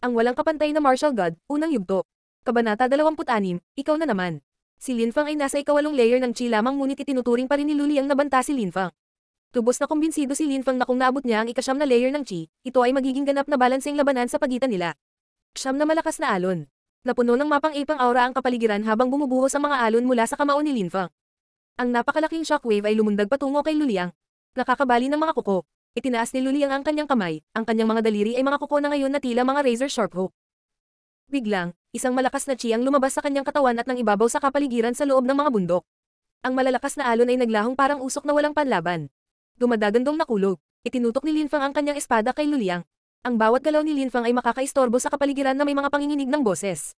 Ang walang kapantay na martial god, unang yugto. Kabanata 26, ikaw na naman. Si Lin Fang ay nasa ikawalong layer ng chi lamang ngunit itinuturing pa rin ni Luli ang nabanta si Lin Fang. Tubos na kumbinsido si Lin Fang na kung naabot niya ang ikasyam na layer ng chi, ito ay magiging ganap na balanseng labanan sa pagitan nila. Siyam na malakas na alon. Napuno ng mapang-ipang aura ang kapaligiran habang bumubuhos ang mga alon mula sa kamao ni Lin Fang. Ang napakalaking shockwave ay lumundag patungo kay Luliang. Nakakabali ng mga kuko. Itinaas ni Luliang ang kanyang kamay, ang kanyang mga daliri ay mga kuko na ngayon na tila mga razor sharp hook. Biglang, isang malakas na chi ang lumabas sa kanyang katawan at nang ibabaw sa kapaligiran sa loob ng mga bundok. Ang malalakas na alon ay naglahong parang usok na walang panlaban. Dumadagandong nakulog. Itinutok ni Linfang ang kanyang espada kay Luliang. Ang bawat galaw ni Linfang ay makakaistorbo sa kapaligiran na may mga panginginig ng boses.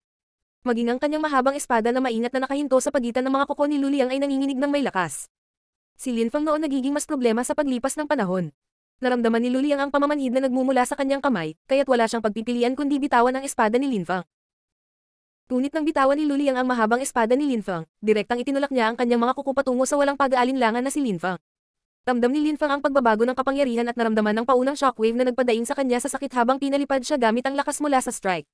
Maging ang kanyang mahabang espada na maingat na nakahinto sa pagitan ng mga kuko ni Luliang ay nanginginig ng may lakas. Si Linfang noon nagiging mas problema sa paglipas ng panahon. Naramdaman ni Luliang ang pamamanhid na nagmumula sa kanyang kamay, kaya't wala siyang pagpipilian kundi bitawan ang espada ni Linfang. Tunit nang bitawan ni Luliang ang mahabang espada ni Linfang, direktang itinulak niya ang kanyang mga kuko patungo sa walang pag-aalinlangan na si Linfang. Ramdam ni Linfang ang pagbabago ng kapangyarihan at naramdaman ng paunang shockwave na nagpadaing sa kanya sa sakit habang pinalipad siya gamit ang lakas mula sa strike.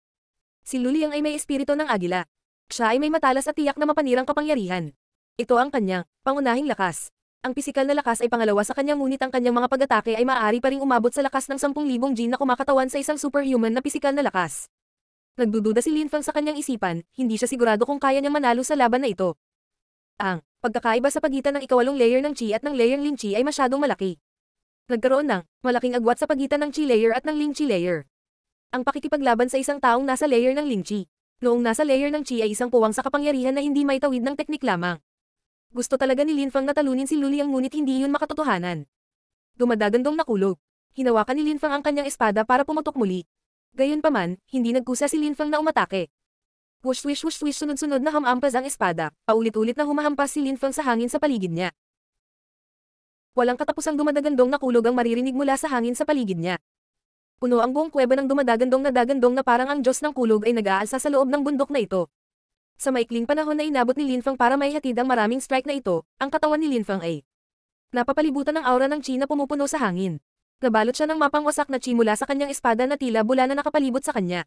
Si Luliang ay may espiritu ng agila. Siya ay may matalas at tiyak na mapanirang kapangyarihan. Ito ang kanyang pangunahing lakas. Ang pisikal na lakas ay pangalawa sa kanya ngunit ang kanyang mga pag-atake ay maaari pa ring umabot sa lakas ng 10,000 jin na kumakatawan sa isang superhuman na pisikal na lakas. Nagdududa si Lin Feng sa kanyang isipan, hindi siya sigurado kung kaya niyang manalo sa laban na ito. Ang pagkakaiba sa pagitan ng ikawalong layer ng chi at ng layer Ling Chi ay masyadong malaki. Nagkaroon ng malaking agwat sa pagitan ng chi layer at ng Ling Chi layer. Ang pakikipaglaban sa isang taong nasa layer ng Ling Chi. Noong nasa layer ng chi ay isang puwang sa kapangyarihan na hindi maitawid ng teknik lamang. Gusto talaga ni Linfang na talunin si Luliang ngunit hindi yun makatotohanan. Dumadagandong nakulog. Hinawakan ni Linfang ang kanyang espada para pumatok muli. Gayunpaman, hindi nagkusa si Linfang na umatake. Whoosh wish whoosh wish sunod-sunod na hamampas ang espada, paulit-ulit na humahampas si Linfang sa hangin sa paligid niya. Walang katapusang dumadagandong nakulog ang maririnig mula sa hangin sa paligid niya. Puno ang buong kuweba ng dumadagandong na dagandong na parang ang Diyos ng kulog ay nag-aalsa sa loob ng bundok na ito. Sa maikling panahon na inabot ni Linfang para maihatid ang maraming strike na ito, ang katawan ni Linfang ay napapalibutan ng aura ng chi na pumupuno sa hangin. Nabalot siya ng mapangwasak na chi mula sa kanyang espada na tila bula na nakapalibot sa kanya.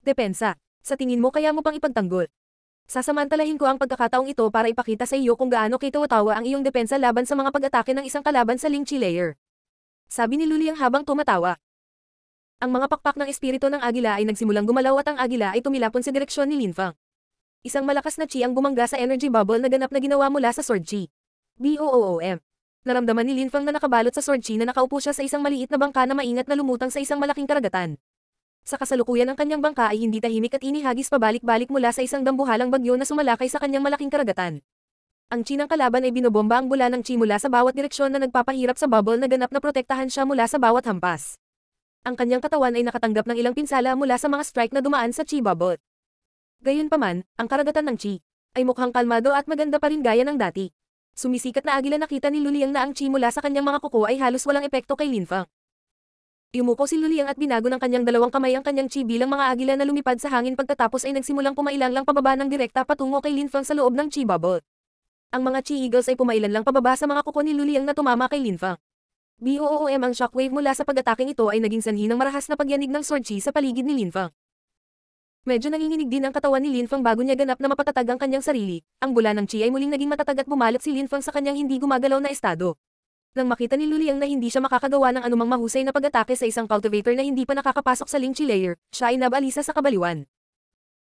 Depensa, sa tingin mo kaya mo pang ipagtanggol. Sasamantalahin ko ang pagkakataong ito para ipakita sa iyo kung gaano kitawatawa ang iyong depensa laban sa mga pag-atake ng isang kalaban sa Ling Chi layer. Sabi ni Luliang habang tumatawa. Ang mga pakpak ng espiritu ng agila ay nagsimulang gumalaw at ang agila ay tumilapon sa direksyon ni Linfang. Isang malakas na chi ang bumangga sa energy bubble na ganap na ginawa mula sa sword chi. BOOOM. Naramdaman ni Lin Fang na nakabalot sa sword chi na nakaupo siya sa isang maliit na bangka na maingat na lumutang sa isang malaking karagatan. Sa kasalukuyan ang kanyang bangka ay hindi tahimik at inihagis pabalik-balik mula sa isang dambuhalang bagyo na sumalakay sa kanyang malaking karagatan. Ang chi ng kalaban ay binobomba ang bula ng chi mula sa bawat direksyon na nagpapahirap sa bubble na ganap na protektahan siya mula sa bawat hampas. Ang kanyang katawan ay nakatanggap ng ilang pinsala mula sa mga strike na dumaan sa chi bubble. Gayunpaman, ang karagatan ng Chi ay mukhang kalmado at maganda pa rin gaya ng dati. Sumisikat na agila nakita ni Luliang na ang Chi mula sa kanyang mga kuko ay halos walang epekto kay Linfa. Yumuko si Luliang at binago ng kanyang dalawang kamay ang kanyang chi bilang mga agila na lumipad sa hangin pagkatapos ay nagsimulang pumailang lang pababa ng direkta patungo kay Linfang sa loob ng chi bubble. Ang mga Chi Eagles ay pumailan lang pababa sa mga kuko ni Luliang na tumama kay Linfa. BOOM ang shockwave mula sa pag-ataking ito ay naging sanhi ng marahas na pagyanig ng sword chi sa paligid ni Linfa. Medyo nanginginig din ang katawan ni Lin Fang bago niya ganap na mapatatag ang kanyang sarili. Ang bula ng chi ay muling naging matatag at bumalat si Lin Fang sa kanyang hindi gumagalaw na estado. Nang makita ni Luliang na hindi siya makakagawa ng anumang mahusay na pag-atake sa isang cultivator na hindi pa nakakapasok sa Ling Chi layer, siya ay nabalisa sa kabaliwan.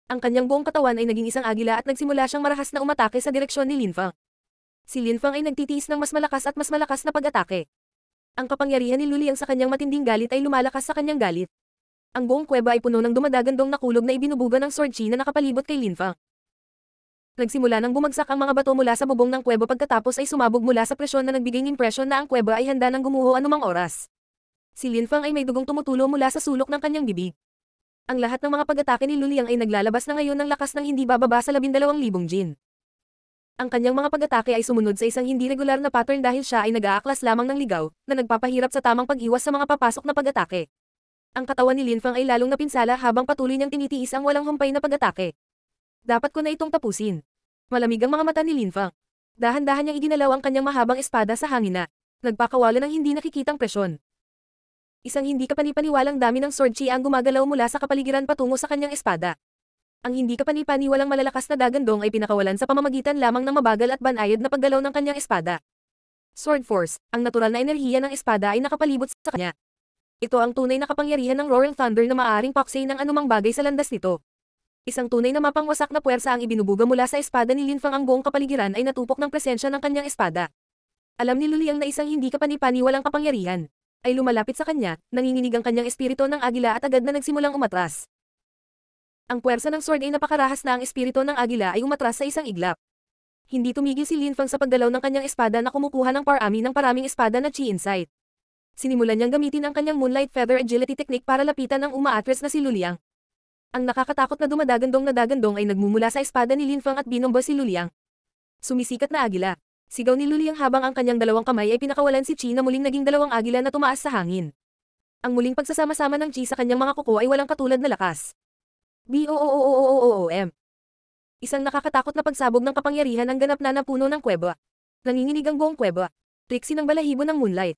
Ang kanyang buong katawan ay naging isang agila at nagsimula siyang marahas na umatake sa direksyon ni Lin Fang. Si Lin Fang ay nagtitiis ng mas malakas at mas malakas na pag-atake. Ang kapangyarihan ni Luliang sa kanyang matinding galit ay lumalakas sa kanyang galit. Ang buong kuweba ay puno ng dumadagandong nakulog na ibinubuga ng sword chi na nakapalibot kay Linfa. Nagsimula nang bumagsak ang mga bato mula sa bubong ng kuweba pagkatapos ay sumabog mula sa presyon na nagbigay ng impresyon na ang kuweba ay handa ng gumuho anumang oras. Si Linfang ay may dugong tumutulo mula sa sulok ng kanyang bibig. Ang lahat ng mga pag-atake ni Luliang ay naglalabas na ngayon ng lakas ng hindi bababa sa 12,000 jin. Ang kanyang mga pag-atake ay sumunod sa isang hindi regular na pattern dahil siya ay nag-aaklas lamang ng ligaw, na nagpapahirap sa tamang pag-iwas sa mga papasok na pag-atake ang katawan ni Lin Fang ay lalong napinsala habang patuloy niyang tinitiis ang walang humpay na pag-atake. Dapat ko na itong tapusin. Malamig ang mga mata ni Lin Fang. Dahan-dahan niyang iginalaw ang kanyang mahabang espada sa hangina. Nagpakawala ng hindi nakikitang presyon. Isang hindi kapanipaniwalang dami ng sword chi ang gumagalaw mula sa kapaligiran patungo sa kanyang espada. Ang hindi kapanipaniwalang malalakas na dagandong ay pinakawalan sa pamamagitan lamang ng mabagal at banayad na paggalaw ng kanyang espada. Sword Force, ang natural na enerhiya ng espada ay nakapalibot sa kanya. Ito ang tunay na kapangyarihan ng Roaring Thunder na maaring paksay ng anumang bagay sa landas nito. Isang tunay na mapangwasak na puwersa ang ibinubuga mula sa espada ni Lin Fang ang buong kapaligiran ay natupok ng presensya ng kanyang espada. Alam ni Luliang na isang hindi kapanipani kapanipaniwalang kapangyarihan. Ay lumalapit sa kanya, nanginginig ang kanyang espirito ng agila at agad na nagsimulang umatras. Ang puwersa ng sword ay napakarahas na ang espirito ng agila ay umatras sa isang iglap. Hindi tumigil si Lin Fang sa pagdalaw ng kanyang espada na kumukuha ng parami ng paraming espada na chi insight sinimulan niyang gamitin ang kanyang Moonlight Feather Agility Technique para lapitan ang umaatres na si Luliang. Ang nakakatakot na dumadagandong na dagandong ay nagmumula sa espada ni Linfang at binombo si Luliang. Sumisikat na agila. Sigaw ni Luliang habang ang kanyang dalawang kamay ay pinakawalan si Chi na muling naging dalawang agila na tumaas sa hangin. Ang muling pagsasama-sama ng Chi sa kanyang mga kuko ay walang katulad na lakas. b Isang nakakatakot na pagsabog ng kapangyarihan ang ganap na napuno ng kweba. Nanginginig ang buong kweba. Trixie ng balahibo ng moonlight.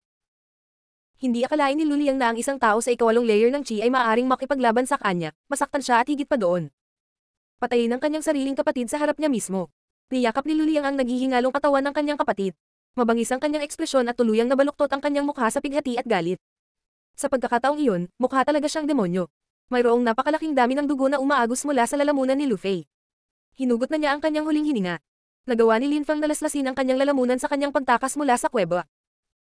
Hindi akalain ni Luliang na ang isang tao sa ikawalong layer ng chi ay maaring makipaglaban sa kanya, masaktan siya at higit pa doon. Patayin ang kanyang sariling kapatid sa harap niya mismo. Niyakap ni Luliang ang naghihingalong katawan ng kanyang kapatid. Mabangis ang kanyang ekspresyon at tuluyang nabaluktot ang kanyang mukha sa pighati at galit. Sa pagkakataong iyon, mukha talaga siyang demonyo. Mayroong napakalaking dami ng dugo na umaagos mula sa lalamunan ni Lufei. Hinugot na niya ang kanyang huling hininga. Nagawa ni Linfang na laslasin ang kanyang lalamunan sa kanyang pagtakas mula sa kuweba.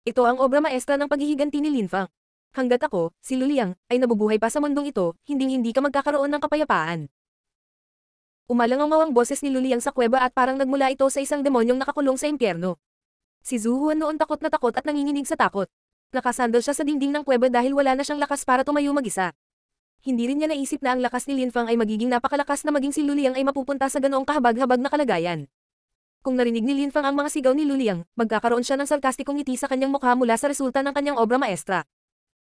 Ito ang obra maestra ng paghihiganti ni Lin Fang. Hanggat ako, si Luliang, ay nabubuhay pa sa mundong ito, hinding-hindi ka magkakaroon ng kapayapaan. Umalangaw ang boses ni Luliang sa kuweba at parang nagmula ito sa isang demonyong nakakulong sa impyerno. Si Zuhuan noon takot na takot at nanginginig sa takot. Nakasandal siya sa dingding ng kuweba dahil wala na siyang lakas para tumayo mag-isa. Hindi rin niya naisip na ang lakas ni Lin Fang ay magiging napakalakas na maging si Luliang ay mapupunta sa ganoong kahabag-habag na kalagayan. Kung narinig ni Lin Fang ang mga sigaw ni Luliang, magkakaroon siya ng sarkastikong ngiti sa kanyang mukha mula sa resulta ng kanyang obra maestra.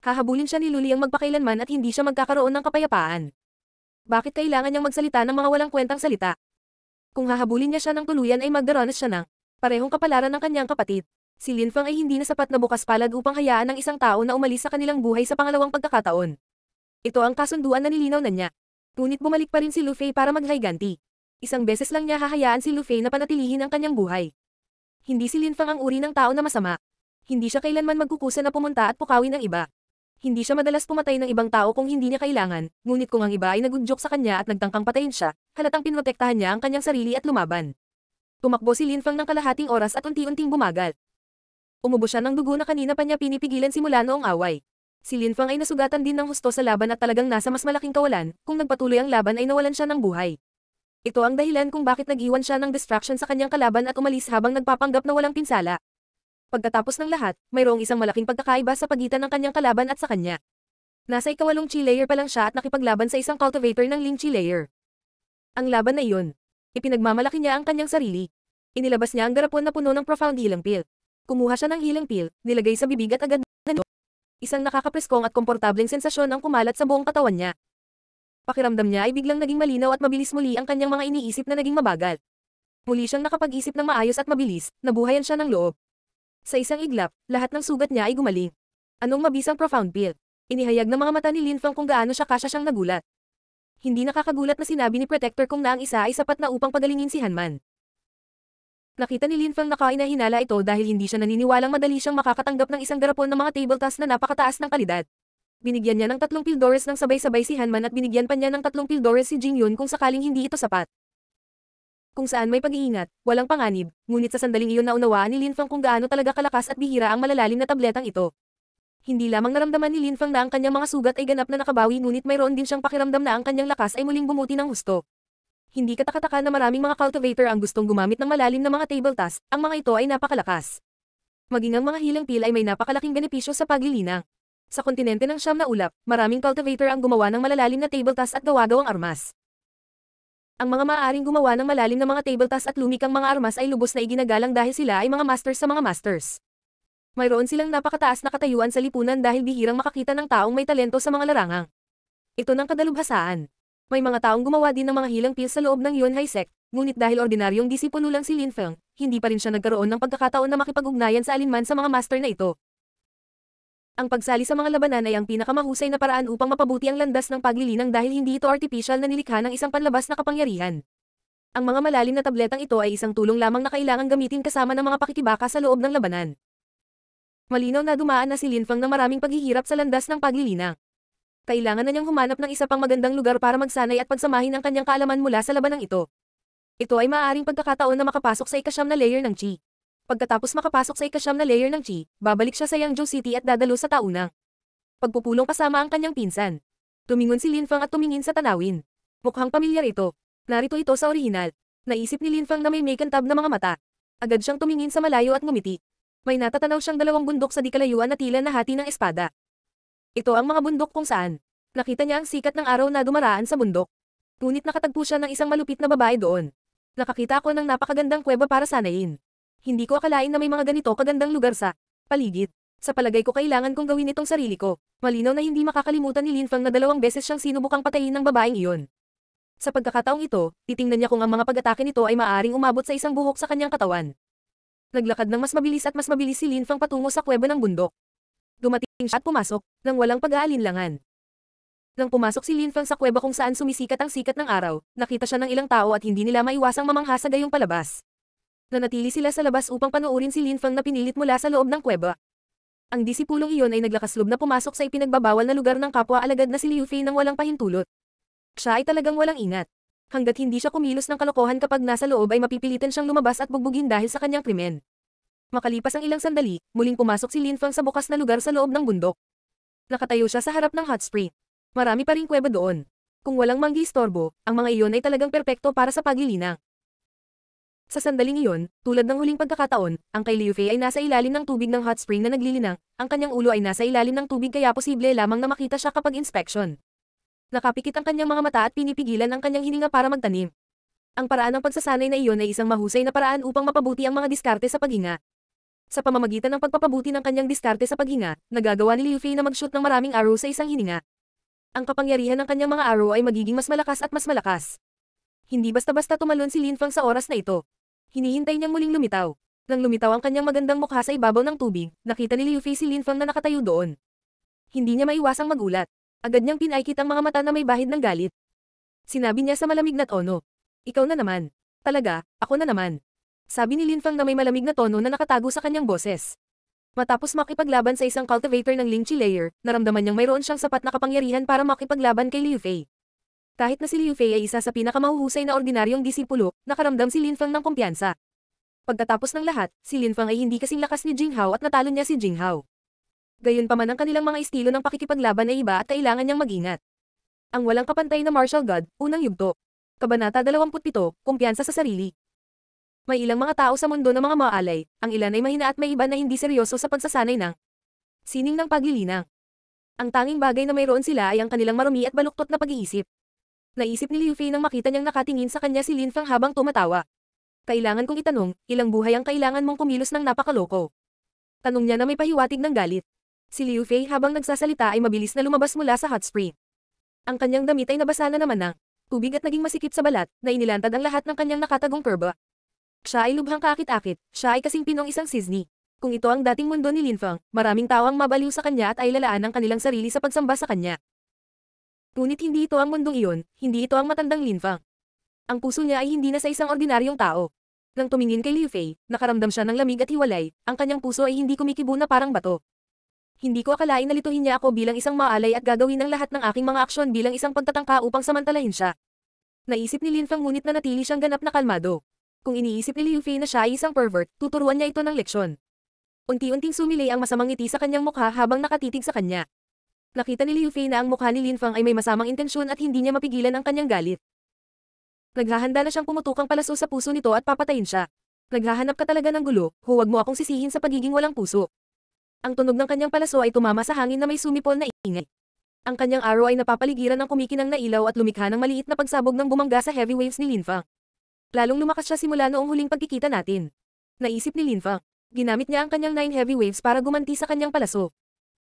Hahabulin siya ni Luliang magpakailanman at hindi siya magkakaroon ng kapayapaan. Bakit kailangan niyang magsalita ng mga walang kwentang salita? Kung hahabulin niya siya ng tuluyan ay magdaranas siya ng parehong kapalaran ng kanyang kapatid. Si Lin Fang ay hindi na sapat na bukas palad upang hayaan ng isang tao na umalis sa kanilang buhay sa pangalawang pagkakataon. Ito ang kasunduan na nilinaw na niya. Ngunit bumalik pa rin si Lu Fei para maghayganti. Isang beses lang niya hahayaan si Lufei na panatilihin ang kanyang buhay. Hindi si Linfang ang uri ng tao na masama. Hindi siya kailanman magkukusa na pumunta at pukawin ang iba. Hindi siya madalas pumatay ng ibang tao kung hindi niya kailangan, ngunit kung ang iba ay nagudyok sa kanya at nagtangkang patayin siya, halatang pinrotektahan niya ang kanyang sarili at lumaban. Tumakbo si Linfang ng kalahating oras at unti-unting bumagal. Umubo siya ng dugo na kanina pa niya pinipigilan simula noong away. Si Linfang ay nasugatan din ng husto sa laban at talagang nasa mas malaking kawalan, kung nagpatuloy ang laban ay nawalan siya ng buhay. Ito ang dahilan kung bakit nag-iwan siya ng distraction sa kanyang kalaban at umalis habang nagpapanggap na walang pinsala. Pagkatapos ng lahat, mayroong isang malaking pagkakaiba sa pagitan ng kanyang kalaban at sa kanya. Nasa ikawalong chi layer pa lang siya at nakipaglaban sa isang cultivator ng Ling chi layer. Ang laban na iyon. Ipinagmamalaki niya ang kanyang sarili. Inilabas niya ang garapon na puno ng profound healing pill. Kumuha siya ng healing pill, nilagay sa bibig at agad na Isang nakakapreskong at komportableng sensasyon ang kumalat sa buong katawan niya. Pakiramdam niya ay biglang naging malinaw at mabilis muli ang kanyang mga iniisip na naging mabagal. Muli siyang nakapag-isip ng maayos at mabilis, nabuhayan siya ng loob. Sa isang iglap, lahat ng sugat niya ay gumaling. Anong mabisang profound pill? Inihayag ng mga mata ni Lin Linfang kung gaano siya kasya siyang nagulat. Hindi nakakagulat na sinabi ni Protector kung na ang isa ay sapat na upang pagalingin si Hanman. Nakita ni Lin Linfang na kainahinala ito dahil hindi siya naniniwalang madali siyang makakatanggap ng isang garapon ng mga table tasks na napakataas ng kalidad binigyan niya ng tatlong pildores ng sabay-sabay si Hanman at binigyan pa niya ng tatlong pildores si Jingyun kung sakaling hindi ito sapat. Kung saan may pag-iingat, walang panganib, ngunit sa sandaling iyon naunawaan ni Lin Fang kung gaano talaga kalakas at bihira ang malalalim na tabletang ito. Hindi lamang naramdaman ni Lin Fang na ang kanyang mga sugat ay ganap na nakabawi ngunit mayroon din siyang pakiramdam na ang kanyang lakas ay muling bumuti ng husto. Hindi katakataka na maraming mga cultivator ang gustong gumamit ng malalim na mga table task, ang mga ito ay napakalakas. Maging ang mga hilang pil ay may napakalaking benepisyo sa paglilinang. Sa kontinente ng Siam na ulap, maraming cultivator ang gumawa ng malalalim na tabletops at gawagawang armas. Ang mga maaaring gumawa ng malalim na mga tabletops at lumikang mga armas ay lubos na iginagalang dahil sila ay mga masters sa mga masters. Mayroon silang napakataas na katayuan sa lipunan dahil bihirang makakita ng taong may talento sa mga larangang. Ito ng kadalubhasaan. May mga taong gumawa din ng mga hilang pills sa loob ng Yonhai Sect, ngunit dahil ordinaryong disipulo lang si Lin Feng, hindi pa rin siya nagkaroon ng pagkakataon na makipag-ugnayan sa alinman sa mga master na ito. Ang pagsali sa mga labanan ay ang pinakamahusay na paraan upang mapabuti ang landas ng paglilinang dahil hindi ito artificial na nilikha ng isang panlabas na kapangyarihan. Ang mga malalim na tabletang ito ay isang tulong lamang na kailangang gamitin kasama ng mga pakikibaka sa loob ng labanan. Malinaw na dumaan na si Linfang ng maraming paghihirap sa landas ng paglilinang. Kailangan na niyang humanap ng isa pang magandang lugar para magsanay at pagsamahin ang kanyang kaalaman mula sa labanang ito. Ito ay maaaring pagkakataon na makapasok sa ikasyam na layer ng chi. Pagkatapos makapasok sa ikasyam na layer ng chi, babalik siya sa Yangzhou City at dadalo sa taunang. Pagpupulong kasama ang kanyang pinsan. Tumingon si Linfang at tumingin sa tanawin. Mukhang pamilyar ito. Narito ito sa orihinal. Naisip ni Linfang na may mekantab na mga mata. Agad siyang tumingin sa malayo at ngumiti. May natatanaw siyang dalawang bundok sa di kalayuan na tila nahati ng espada. Ito ang mga bundok kung saan. Nakita niya ang sikat ng araw na dumaraan sa bundok. Ngunit nakatagpo siya ng isang malupit na babae doon. Nakakita ako ng napakagandang kuweba para sanayin. Hindi ko akalain na may mga ganito kagandang lugar sa paligid. Sa palagay ko kailangan kong gawin itong sarili ko. Malinaw na hindi makakalimutan ni Lin Fang na dalawang beses siyang sinubukang patayin ng babaeng iyon. Sa pagkakataong ito, titingnan niya kung ang mga pag-atake nito ay maaring umabot sa isang buhok sa kanyang katawan. Naglakad ng mas mabilis at mas mabilis si Lin Fang patungo sa kuweba ng bundok. Dumating siya at pumasok, nang walang pag-aalinlangan. Nang pumasok si Lin Fang sa kuweba kung saan sumisikat ang sikat ng araw, nakita siya ng ilang tao at hindi nila maiwasang mamangha sa gayong palabas. Nanatili sila sa labas upang panoorin si Lin Fang na pinilit mula sa loob ng kuweba. Ang disipulong iyon ay naglakas loob na pumasok sa ipinagbabawal na lugar ng kapwa alagad na si Liu Fei nang walang pahintulot. Siya ay talagang walang ingat. Hanggat hindi siya kumilos ng kalokohan kapag nasa loob ay mapipilitan siyang lumabas at bugbugin dahil sa kanyang krimen. Makalipas ang ilang sandali, muling pumasok si Lin Fang sa bukas na lugar sa loob ng bundok. Nakatayo siya sa harap ng hot spring. Marami pa ring kuweba doon. Kung walang manggi istorbo, ang mga iyon ay talagang perpekto para sa paglilinang. Sa sandaling iyon, tulad ng huling pagkakataon, ang kay Liu Fei ay nasa ilalim ng tubig ng hot spring na naglilinang, ang kanyang ulo ay nasa ilalim ng tubig kaya posible lamang na makita siya kapag inspection. Nakapikit ang kanyang mga mata at pinipigilan ang kanyang hininga para magtanim. Ang paraan ng pagsasanay na iyon ay isang mahusay na paraan upang mapabuti ang mga diskarte sa paghinga. Sa pamamagitan ng pagpapabuti ng kanyang diskarte sa paghinga, nagagawa ni Liu Fei na mag-shoot ng maraming arrow sa isang hininga. Ang kapangyarihan ng kanyang mga arrow ay magiging mas malakas at mas malakas. Hindi basta-basta tumalon si Lin Fang sa oras na ito. Hinihintay niyang muling lumitaw. Nang lumitaw ang kanyang magandang mukha sa ibabaw ng tubig, nakita ni Liu Fei si Lin Feng na nakatayo doon. Hindi niya maiwasang magulat. Agad niyang pinaikit ang mga mata na may bahid ng galit. Sinabi niya sa malamig na tono. Ikaw na naman. Talaga, ako na naman. Sabi ni Lin Feng na may malamig na tono na nakatago sa kanyang boses. Matapos makipaglaban sa isang cultivator ng Ling Chi layer, naramdaman niyang mayroon siyang sapat na kapangyarihan para makipaglaban kay Liu Fei. Kahit na si Liu Fei ay isa sa pinakamahuhusay na ordinaryong disipulo, nakaramdam si Lin Feng ng kumpiyansa. Pagkatapos ng lahat, si Lin Feng ay hindi kasing lakas ni Jing Hao at natalo niya si Jing Hao. Gayunpaman ang kanilang mga estilo ng pakikipaglaban ay iba at kailangan niyang magingat. Ang walang kapantay na martial god, unang yugto. Kabanata 27, kumpiyansa sa sarili. May ilang mga tao sa mundo na mga maalay, ang ilan ay mahina at may iba na hindi seryoso sa pagsasanay ng sining ng paglilinang. Ang tanging bagay na mayroon sila ay ang kanilang marumi at baluktot na pag-iisip. Naisip ni Liu Fei nang makita niyang nakatingin sa kanya si Lin Fang habang tumatawa. Kailangan kong itanong, ilang buhay ang kailangan mong kumilos ng napakaloko? Tanong niya na may pahiwatig ng galit. Si Liu Fei habang nagsasalita ay mabilis na lumabas mula sa hot spring. Ang kanyang damit ay nabasa na naman ng tubig at naging masikip sa balat na inilantad ang lahat ng kanyang nakatagong kurba. Siya ay lubhang kaakit-akit, siya ay kasing pinong isang sisni. Kung ito ang dating mundo ni Lin Fang, maraming tao ang mabaliw sa kanya at ay lalaan ang kanilang sarili sa pagsamba sa kanya. Ngunit hindi ito ang mundong iyon, hindi ito ang matandang Lin Fang. Ang puso niya ay hindi na sa isang ordinaryong tao. Nang tumingin kay Liu Fei, nakaramdam siya ng lamig at hiwalay, ang kanyang puso ay hindi kumikibo na parang bato. Hindi ko akalain na lituhin niya ako bilang isang maalay at gagawin ang lahat ng aking mga aksyon bilang isang pagtatangka upang samantalahin siya. Naisip ni Lin Fang ngunit na natili siyang ganap na kalmado. Kung iniisip ni Liu Fei na siya ay isang pervert, tuturuan niya ito ng leksyon. Unti-unting sumilay ang masamang ngiti sa kanyang mukha habang nakatitig sa kanya nakita ni Liu Fei na ang mukha ni Lin Fang ay may masamang intensyon at hindi niya mapigilan ang kanyang galit. Naghahanda na siyang pumutukang palaso sa puso nito at papatayin siya. Naghahanap ka talaga ng gulo, huwag mo akong sisihin sa pagiging walang puso. Ang tunog ng kanyang palaso ay tumama sa hangin na may sumipol na ingay. Ang kanyang araw ay napapaligiran ng kumikinang na ilaw at lumikha ng maliit na pagsabog ng bumangga sa heavy waves ni Linfang. Lalong lumakas siya simula noong huling pagkikita natin. Naisip ni Linfang. Ginamit niya ang kanyang nine heavy waves para gumanti sa kanyang palaso.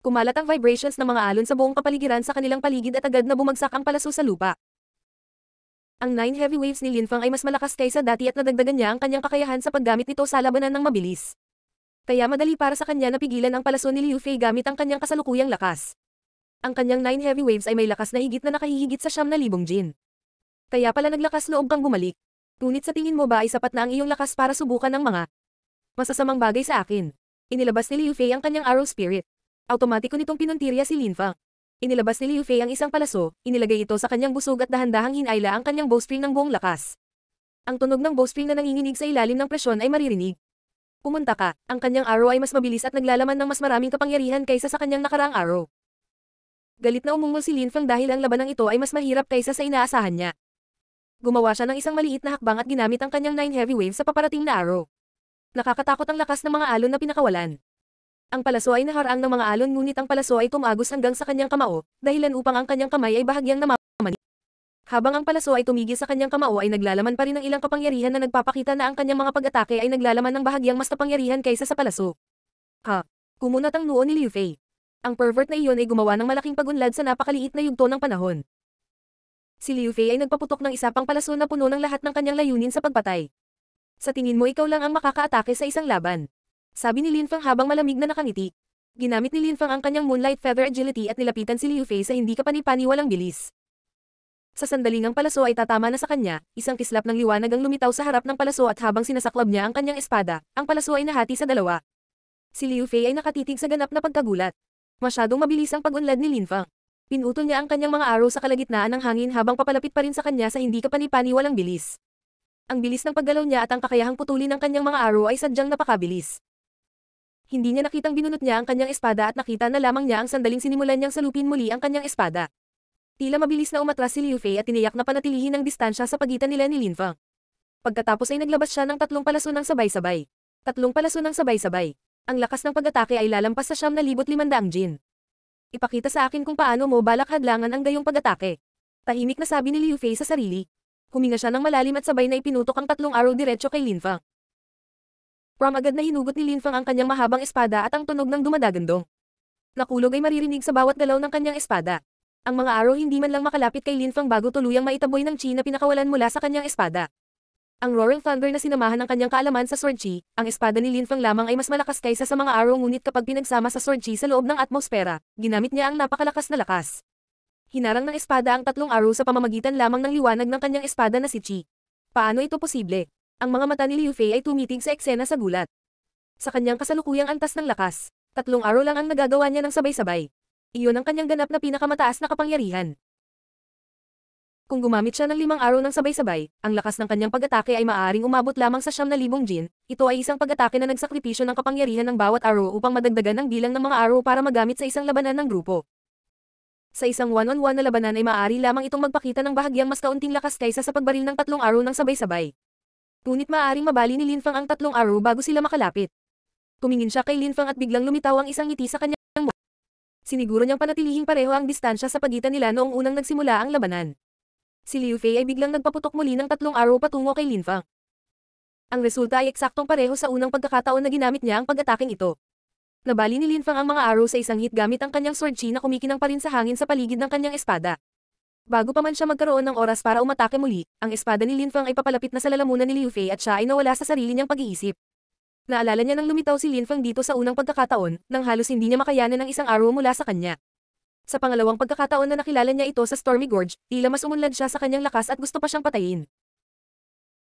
Kumalat ang vibrations ng mga alon sa buong kapaligiran sa kanilang paligid at agad na bumagsak ang palaso sa lupa. Ang 9 heavy waves ni Linfang ay mas malakas kaysa dati at nadagdagan niya ang kanyang kakayahan sa paggamit nito sa labanan ng mabilis. Kaya madali para sa kanya napigilan ang palaso ni Liu Fei gamit ang kanyang kasalukuyang lakas. Ang kanyang 9 heavy waves ay may lakas na higit na nakahihigit sa siyam na libong jin. Kaya pala naglakas loob kang bumalik. Ngunit sa tingin mo ba ay sapat na ang iyong lakas para subukan ng mga masasamang bagay sa akin? Inilabas ni Liu Fei ang kanyang arrow spirit. Automatiko nitong pinuntirya si Linfa. Inilabas ni Liu Fei ang isang palaso, inilagay ito sa kanyang busog at dahan-dahang hinayla ang kanyang bowstring ng buong lakas. Ang tunog ng bowstring na nanginginig sa ilalim ng presyon ay maririnig. Pumunta ka, ang kanyang arrow ay mas mabilis at naglalaman ng mas maraming kapangyarihan kaysa sa kanyang nakaraang arrow. Galit na umungol si Linfang dahil ang labanang ito ay mas mahirap kaysa sa inaasahan niya. Gumawa siya ng isang maliit na hakbang at ginamit ang kanyang 9 heavy wave sa paparating na arrow. Nakakatakot ang lakas ng mga alon na pinakawalan. Ang palaso ay naharang ng mga alon ngunit ang palaso ay tumagos hanggang sa kanyang kamao, dahilan upang ang kanyang kamay ay bahagyang namamani. Habang ang palaso ay tumigil sa kanyang kamao ay naglalaman pa rin ng ilang kapangyarihan na nagpapakita na ang kanyang mga pag-atake ay naglalaman ng bahagyang mas kapangyarihan kaysa sa palaso. Ha! Kumunat ang noo ni Liu Fei. Ang pervert na iyon ay gumawa ng malaking pagunlad sa napakaliit na yugto ng panahon. Si Liu Fei ay nagpaputok ng isa pang palaso na puno ng lahat ng kanyang layunin sa pagpatay. Sa tingin mo ikaw lang ang makakaatake sa isang laban. Sabi ni Lin Fang habang malamig na nakangiti. Ginamit ni Lin Fang ang kanyang Moonlight Feather Agility at nilapitan si Liu Fei sa hindi kapani-paniwalang bilis. Sa sandaling ang palaso ay tatama na sa kanya, isang kislap ng liwanag ang lumitaw sa harap ng palaso at habang sinasaklab niya ang kanyang espada, ang palaso ay nahati sa dalawa. Si Liu Fei ay nakatitig sa ganap na pagkagulat. Masyadong mabilis ang pag-unlad ni Lin Fang. Pinutol niya ang kanyang mga araw sa kalagitnaan ng hangin habang papalapit pa rin sa kanya sa hindi kapani-paniwalang bilis. Ang bilis ng paggalaw niya at ang kakayahang putulin ng kanyang mga araw ay sadyang napakabilis hindi niya nakitang binunot niya ang kanyang espada at nakita na lamang niya ang sandaling sinimulan niyang salupin muli ang kanyang espada. Tila mabilis na umatras si Liu Fei at tiniyak na panatilihin ang distansya sa pagitan nila ni Lin Feng. Pagkatapos ay naglabas siya ng tatlong palaso palasunang sabay-sabay. Tatlong palaso palasunang sabay-sabay. Ang lakas ng pag-atake ay lalampas sa siyam na libot limandaang jin. Ipakita sa akin kung paano mo balak hadlangan ang gayong pag-atake. Tahimik na sabi ni Liu Fei sa sarili. Huminga siya ng malalim at sabay na ipinutok ang tatlong araw diretso kay Lin Fang. Prom agad na hinugot ni Linfang ang kanyang mahabang espada at ang tunog ng dumadagandong. Nakulog ay maririnig sa bawat galaw ng kanyang espada. Ang mga araw hindi man lang makalapit kay Linfang bago tuluyang maitaboy ng chi na pinakawalan mula sa kanyang espada. Ang Roaring Thunder na sinamahan ng kanyang kaalaman sa Sword Chi, ang espada ni Linfang lamang ay mas malakas kaysa sa mga araw ngunit kapag pinagsama sa Sword Chi sa loob ng atmosfera, ginamit niya ang napakalakas na lakas. Hinarang ng espada ang tatlong araw sa pamamagitan lamang ng liwanag ng kanyang espada na si Chi. Paano ito posible? Ang mga mata ni Liu Fei ay tumitig sa eksena sa gulat. Sa kanyang kasalukuyang antas ng lakas, tatlong araw lang ang nagagawa niya ng sabay-sabay. Iyon ang kanyang ganap na pinakamataas na kapangyarihan. Kung gumamit siya ng limang araw ng sabay-sabay, ang lakas ng kanyang pag-atake ay maaaring umabot lamang sa siyam na libong jin, ito ay isang pag-atake na nagsakripisyo ng kapangyarihan ng bawat araw upang madagdagan ang bilang ng mga araw para magamit sa isang labanan ng grupo. Sa isang one-on-one -on -one na labanan ay maaari lamang itong magpakita ng bahagyang mas kaunting lakas kaysa sa pagbaril ng tatlong araw ng sabay-sabay. Ngunit maaring mabali ni Linfang ang tatlong araw bago sila makalapit. Tumingin siya kay Linfang at biglang lumitaw ang isang ngiti sa kanyang mukha. Siniguro niyang panatilihing pareho ang distansya sa pagitan nila noong unang nagsimula ang labanan. Si Liu Fei ay biglang nagpaputok muli ng tatlong araw patungo kay Linfang. Ang resulta ay eksaktong pareho sa unang pagkakataon na ginamit niya ang pag-ataking ito. Nabali ni Linfang ang mga araw sa isang hit gamit ang kanyang sword chi na kumikinang pa rin sa hangin sa paligid ng kanyang espada. Bago pa man siya magkaroon ng oras para umatake muli, ang espada ni Lin Feng ay papalapit na sa lalamunan ni Liu Fei at siya ay nawala sa sarili niyang pag-iisip. Naalala niya nang lumitaw si Lin Feng dito sa unang pagkakataon, nang halos hindi niya makayanan ang isang arrow mula sa kanya. Sa pangalawang pagkakataon na nakilala niya ito sa Stormy Gorge, tila mas umunlad siya sa kanyang lakas at gusto pa siyang patayin.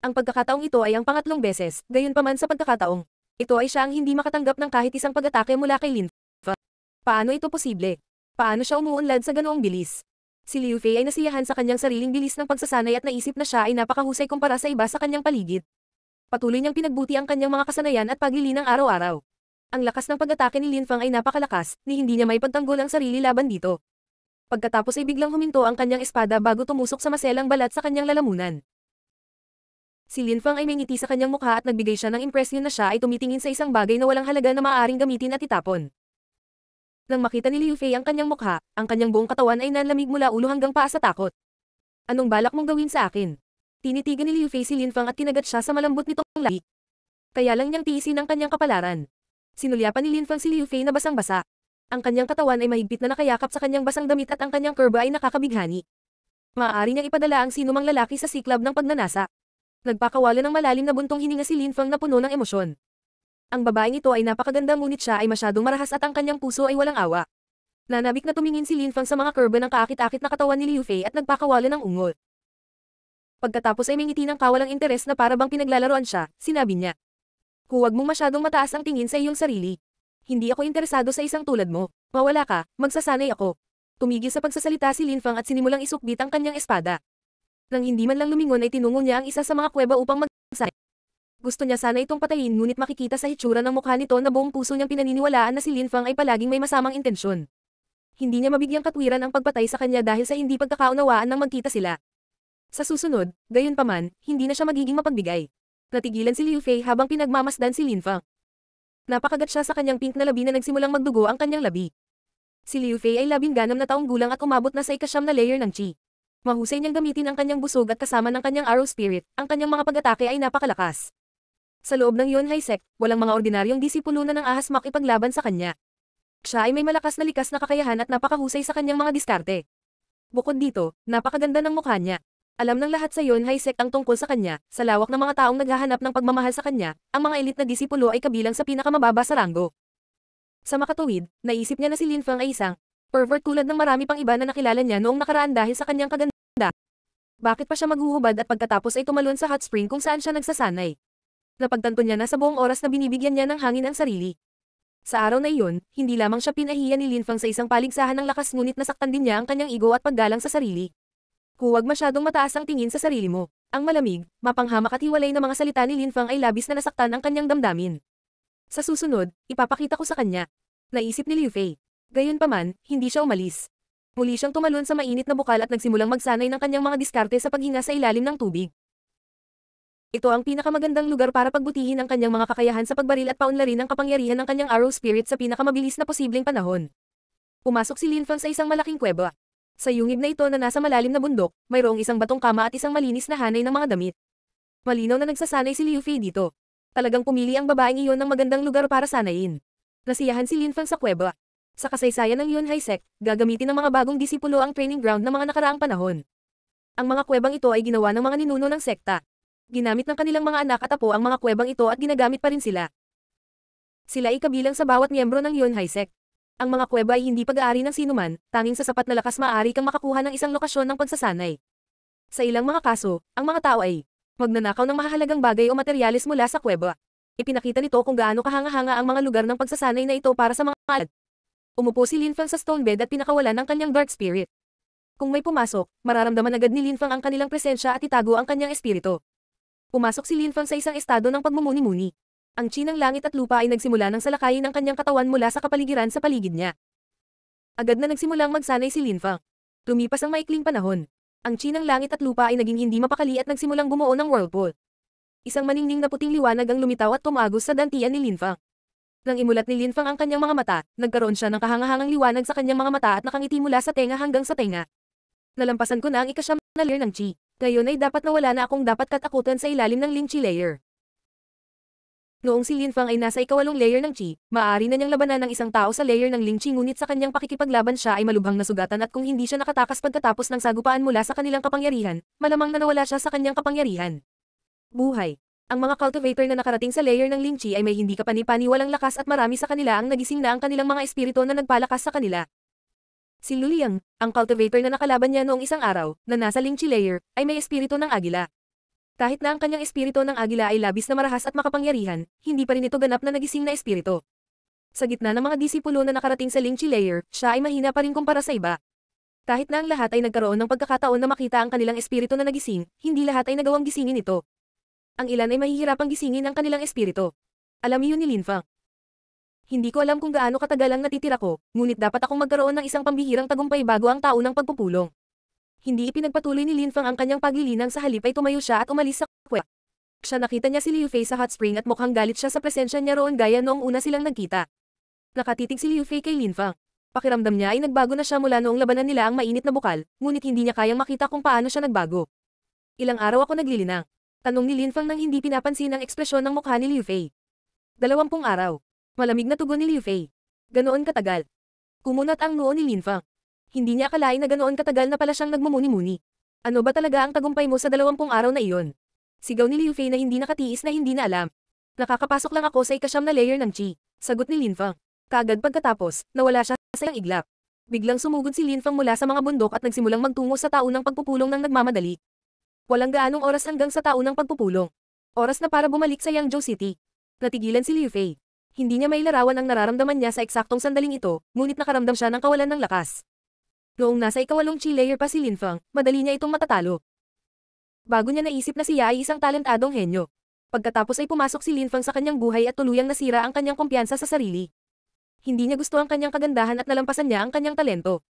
Ang pagkakataong ito ay ang pangatlong beses, gayon pa man sa pagkakataong. Ito ay siya ang hindi makatanggap ng kahit isang pag-atake mula kay Lin Feng. Paano ito posible? Paano siya umuunlad sa ganoong bilis? Si Liu Fei ay nasiyahan sa kanyang sariling bilis ng pagsasanay at naisip na siya ay napakahusay kumpara sa iba sa kanyang paligid. Patuloy niyang pinagbuti ang kanyang mga kasanayan at paglilinang araw-araw. Ang lakas ng pag-atake ni Lin Fang ay napakalakas, ni hindi niya may pagtanggol ang sarili laban dito. Pagkatapos ay biglang huminto ang kanyang espada bago tumusok sa maselang balat sa kanyang lalamunan. Si Lin Fang ay may sa kanyang mukha at nagbigay siya ng impresyon na siya ay tumitingin sa isang bagay na walang halaga na maaaring gamitin at itapon. Nang makita ni Liu Fei ang kanyang mukha, ang kanyang buong katawan ay nanlamig mula ulo hanggang paa sa takot. Anong balak mong gawin sa akin? Tinitigan ni Liu Fei si Lin Fang at kinagat siya sa malambot nitong lahi. Kaya lang niyang tiisin ang kanyang kapalaran. Sinulyapan ni Lin Fang si Liu Fei na basang-basa. Ang kanyang katawan ay mahigpit na nakayakap sa kanyang basang damit at ang kanyang kurba ay nakakabighani. Maaari niyang ipadala ang sinumang lalaki sa C-Club ng pagnanasa. Nagpakawala ng malalim na buntong hininga si Lin Fang na puno ng emosyon. Ang babaeng ito ay napakaganda ngunit siya ay masyadong marahas at ang kanyang puso ay walang awa. Nanabik na tumingin si Lin Fang sa mga kurba ng kaakit-akit na katawan ni Liu Fei at nagpakawala ng ungol. Pagkatapos ay mingiti ng kawalang interes na para bang pinaglalaroan siya, sinabi niya. Huwag mong masyadong mataas ang tingin sa iyong sarili. Hindi ako interesado sa isang tulad mo. Mawala ka, magsasanay ako. Tumigil sa pagsasalita si Lin Fang at sinimulang isukbit ang kanyang espada. Nang hindi man lang lumingon ay tinungo niya ang isa sa mga kuweba upang mag gusto niya sana itong patayin ngunit makikita sa hitsura ng mukha nito na buong puso niyang pinaniniwalaan na si Lin Fang ay palaging may masamang intensyon. Hindi niya mabigyang katwiran ang pagpatay sa kanya dahil sa hindi pagkakaunawaan ng magkita sila. Sa susunod, gayon paman, hindi na siya magiging mapagbigay. Natigilan si Liu Fei habang pinagmamasdan si Lin Fang. Napakagat siya sa kanyang pink na labi na nagsimulang magdugo ang kanyang labi. Si Liu Fei ay labing labinganam na taong gulang at umabot na sa ikasyam na layer ng chi. Mahusay niyang gamitin ang kanyang busog at kasama ng kanyang arrow spirit, ang kanyang mga pag-atake ay napakalakas. Sa loob ng yun Haisek, walang mga ordinaryong disipulo na ng ahas makipaglaban sa kanya. Siya ay may malakas na likas na kakayahan at napakahusay sa kanyang mga diskarte. Bukod dito, napakaganda ng mukha niya. Alam ng lahat sa yun Haisek ang tungkol sa kanya, sa lawak ng mga taong naghahanap ng pagmamahal sa kanya, ang mga elit na disipulo ay kabilang sa pinakamababa sa ranggo. Sa makatuwid, naisip niya na si Lin Fang ay isang pervert tulad ng marami pang iba na nakilala niya noong nakaraan dahil sa kanyang kaganda. Bakit pa siya maghuhubad at pagkatapos ay tumalon sa hot spring kung saan siya nagsasanay? Napagtanto niya na sa buong oras na binibigyan niya ng hangin ang sarili. Sa araw na iyon, hindi lamang siya pinahiya ni Linfang sa isang paligsahan ng lakas ngunit nasaktan din niya ang kanyang ego at paggalang sa sarili. Huwag masyadong mataas ang tingin sa sarili mo. Ang malamig, mapanghamak at hiwalay na mga salita ni Linfang ay labis na nasaktan ang kanyang damdamin. Sa susunod, ipapakita ko sa kanya. Naisip ni Liu Fei. Gayunpaman, hindi siya umalis. Muli siyang tumalon sa mainit na bukal at nagsimulang magsanay ng kanyang mga diskarte sa paghinga sa ilalim ng tubig. Ito ang pinakamagandang lugar para pagbutihin ang kanyang mga kakayahan sa pagbaril at paunlarin ang kapangyarihan ng kanyang arrow spirit sa pinakamabilis na posibleng panahon. Pumasok si Linfang sa isang malaking kuweba. Sa yungib na ito na nasa malalim na bundok, mayroong isang batong kama at isang malinis na hanay ng mga damit. Malinaw na nagsasanay si Liu Fei dito. Talagang pumili ang babaeng iyon ng magandang lugar para sanayin. Nasiyahan si Linfang sa kuweba. Sa kasaysayan ng Yun Haisek, gagamitin ng mga bagong disipulo ang training ground ng mga nakaraang panahon. Ang mga kuwebang ito ay ginawa ng mga ninuno ng sekta. Ginamit ng kanilang mga anak at apo ang mga kuwebang ito at ginagamit pa rin sila. Sila ay kabilang sa bawat miyembro ng Yonhai Sect. Ang mga kuweba ay hindi pag-aari ng sinuman, tanging sa sapat na lakas maaari kang makakuha ng isang lokasyon ng pagsasanay. Sa ilang mga kaso, ang mga tao ay magnanakaw ng mahalagang bagay o materyales mula sa kuweba. Ipinakita nito kung gaano kahanga-hanga ang mga lugar ng pagsasanay na ito para sa mga alad. Umupo si Linfang sa stone bed at pinakawalan ng kanyang dark spirit. Kung may pumasok, mararamdaman agad ni Linfang ang kanilang presensya at itago ang kanyang espiritu. Pumasok si Lin Linfang sa isang estado ng pagmumuni-muni. Ang chi langit at lupa ay nagsimula ng salakayin ng kanyang katawan mula sa kapaligiran sa paligid niya. Agad na nagsimulang magsanay si Lin Linfang. Tumipas ang maikling panahon. Ang chi langit at lupa ay naging hindi mapakali at nagsimulang bumuo ng whirlpool. Isang maningning na puting liwanag ang lumitaw at tumagos sa dantian ni Lin Linfang. Nang imulat ni Lin Linfang ang kanyang mga mata, nagkaroon siya ng kahangahangang liwanag sa kanyang mga mata at nakangiti mula sa tenga hanggang sa tenga. Nalampasan ko na ang ikasyam na layer ng chi. Ngayon ay dapat nawala na akong dapat katakutan sa ilalim ng Lin Chi layer. Noong si Lin Fang ay nasa ikawalong layer ng Chi, maaari na niyang labanan ng isang tao sa layer ng Lin Chi ngunit sa kanyang pakikipaglaban siya ay malubhang nasugatan at kung hindi siya nakatakas pagkatapos ng sagupaan mula sa kanilang kapangyarihan, malamang na nawala siya sa kanyang kapangyarihan. Buhay ang mga cultivator na nakarating sa layer ng Lin Chi ay may hindi kapanipaniwalang lakas at marami sa kanila ang nagising na ang kanilang mga espiritu na nagpalakas sa kanila. Si Luliang, ang cultivator na nakalaban niya noong isang araw, na nasa Lingchi layer, ay may espiritu ng agila. Kahit na ang kanyang espiritu ng agila ay labis na marahas at makapangyarihan, hindi pa rin ito ganap na nagising na espiritu. Sa gitna ng mga disipulo na nakarating sa Lingchi layer, siya ay mahina pa rin kumpara sa iba. Kahit na ang lahat ay nagkaroon ng pagkakataon na makita ang kanilang espiritu na nagising, hindi lahat ay nagawang gisingin ito. Ang ilan ay mahihirapang gisingin ang kanilang espiritu. Alam iyon ni Linfang. Hindi ko alam kung gaano katagal ang natitira ko, ngunit dapat akong magkaroon ng isang pambihirang tagumpay bago ang tao ng pagpupulong. Hindi ipinagpatuloy ni Lin Fang ang kanyang paglilinang sa halip ay tumayo siya at umalis sa kwet. Siya nakita niya si Liu Fei sa hot spring at mukhang galit siya sa presensya niya roon gaya noong una silang nagkita. Nakatitig si Liu Fei kay Lin Fang. Pakiramdam niya ay nagbago na siya mula noong labanan nila ang mainit na bukal, ngunit hindi niya kayang makita kung paano siya nagbago. Ilang araw ako naglilinang. Tanong ni Lin Fang nang hindi pinapansin ang ekspresyon ng mukha ni Liu Fei. Dalawampung araw. Malamig na tugon ni Liu Fei. Ganoon katagal. Kumunat ang noo ni Lin Fang. Hindi niya akalain na ganoon katagal na pala siyang nagmumuni-muni. Ano ba talaga ang tagumpay mo sa dalawampung araw na iyon? Sigaw ni Liu Fei na hindi nakatiis na hindi na alam. Nakakapasok lang ako sa ikasyam na layer ng chi. Sagot ni Lin Fang. Kagad pagkatapos, nawala siya sa iyang iglap. Biglang sumugod si Lin Fang mula sa mga bundok at nagsimulang magtungo sa taunang pagpupulong ng nagmamadali. Walang gaanong oras hanggang sa taunang pagpupulong. Oras na para bumalik sa Yangzhou City. Natigilan si Liu Fei. Hindi niya may larawan ang nararamdaman niya sa eksaktong sandaling ito, ngunit nakaramdam siya ng kawalan ng lakas. Noong nasa ikawalong chi-layer pa si Lin Linfang, madali niya itong matatalo. Bago niya naisip na siya ay isang talentadong henyo. Pagkatapos ay pumasok si Lin Linfang sa kanyang buhay at tuluyang nasira ang kanyang kumpiyansa sa sarili. Hindi niya gusto ang kanyang kagandahan at nalampasan niya ang kanyang talento.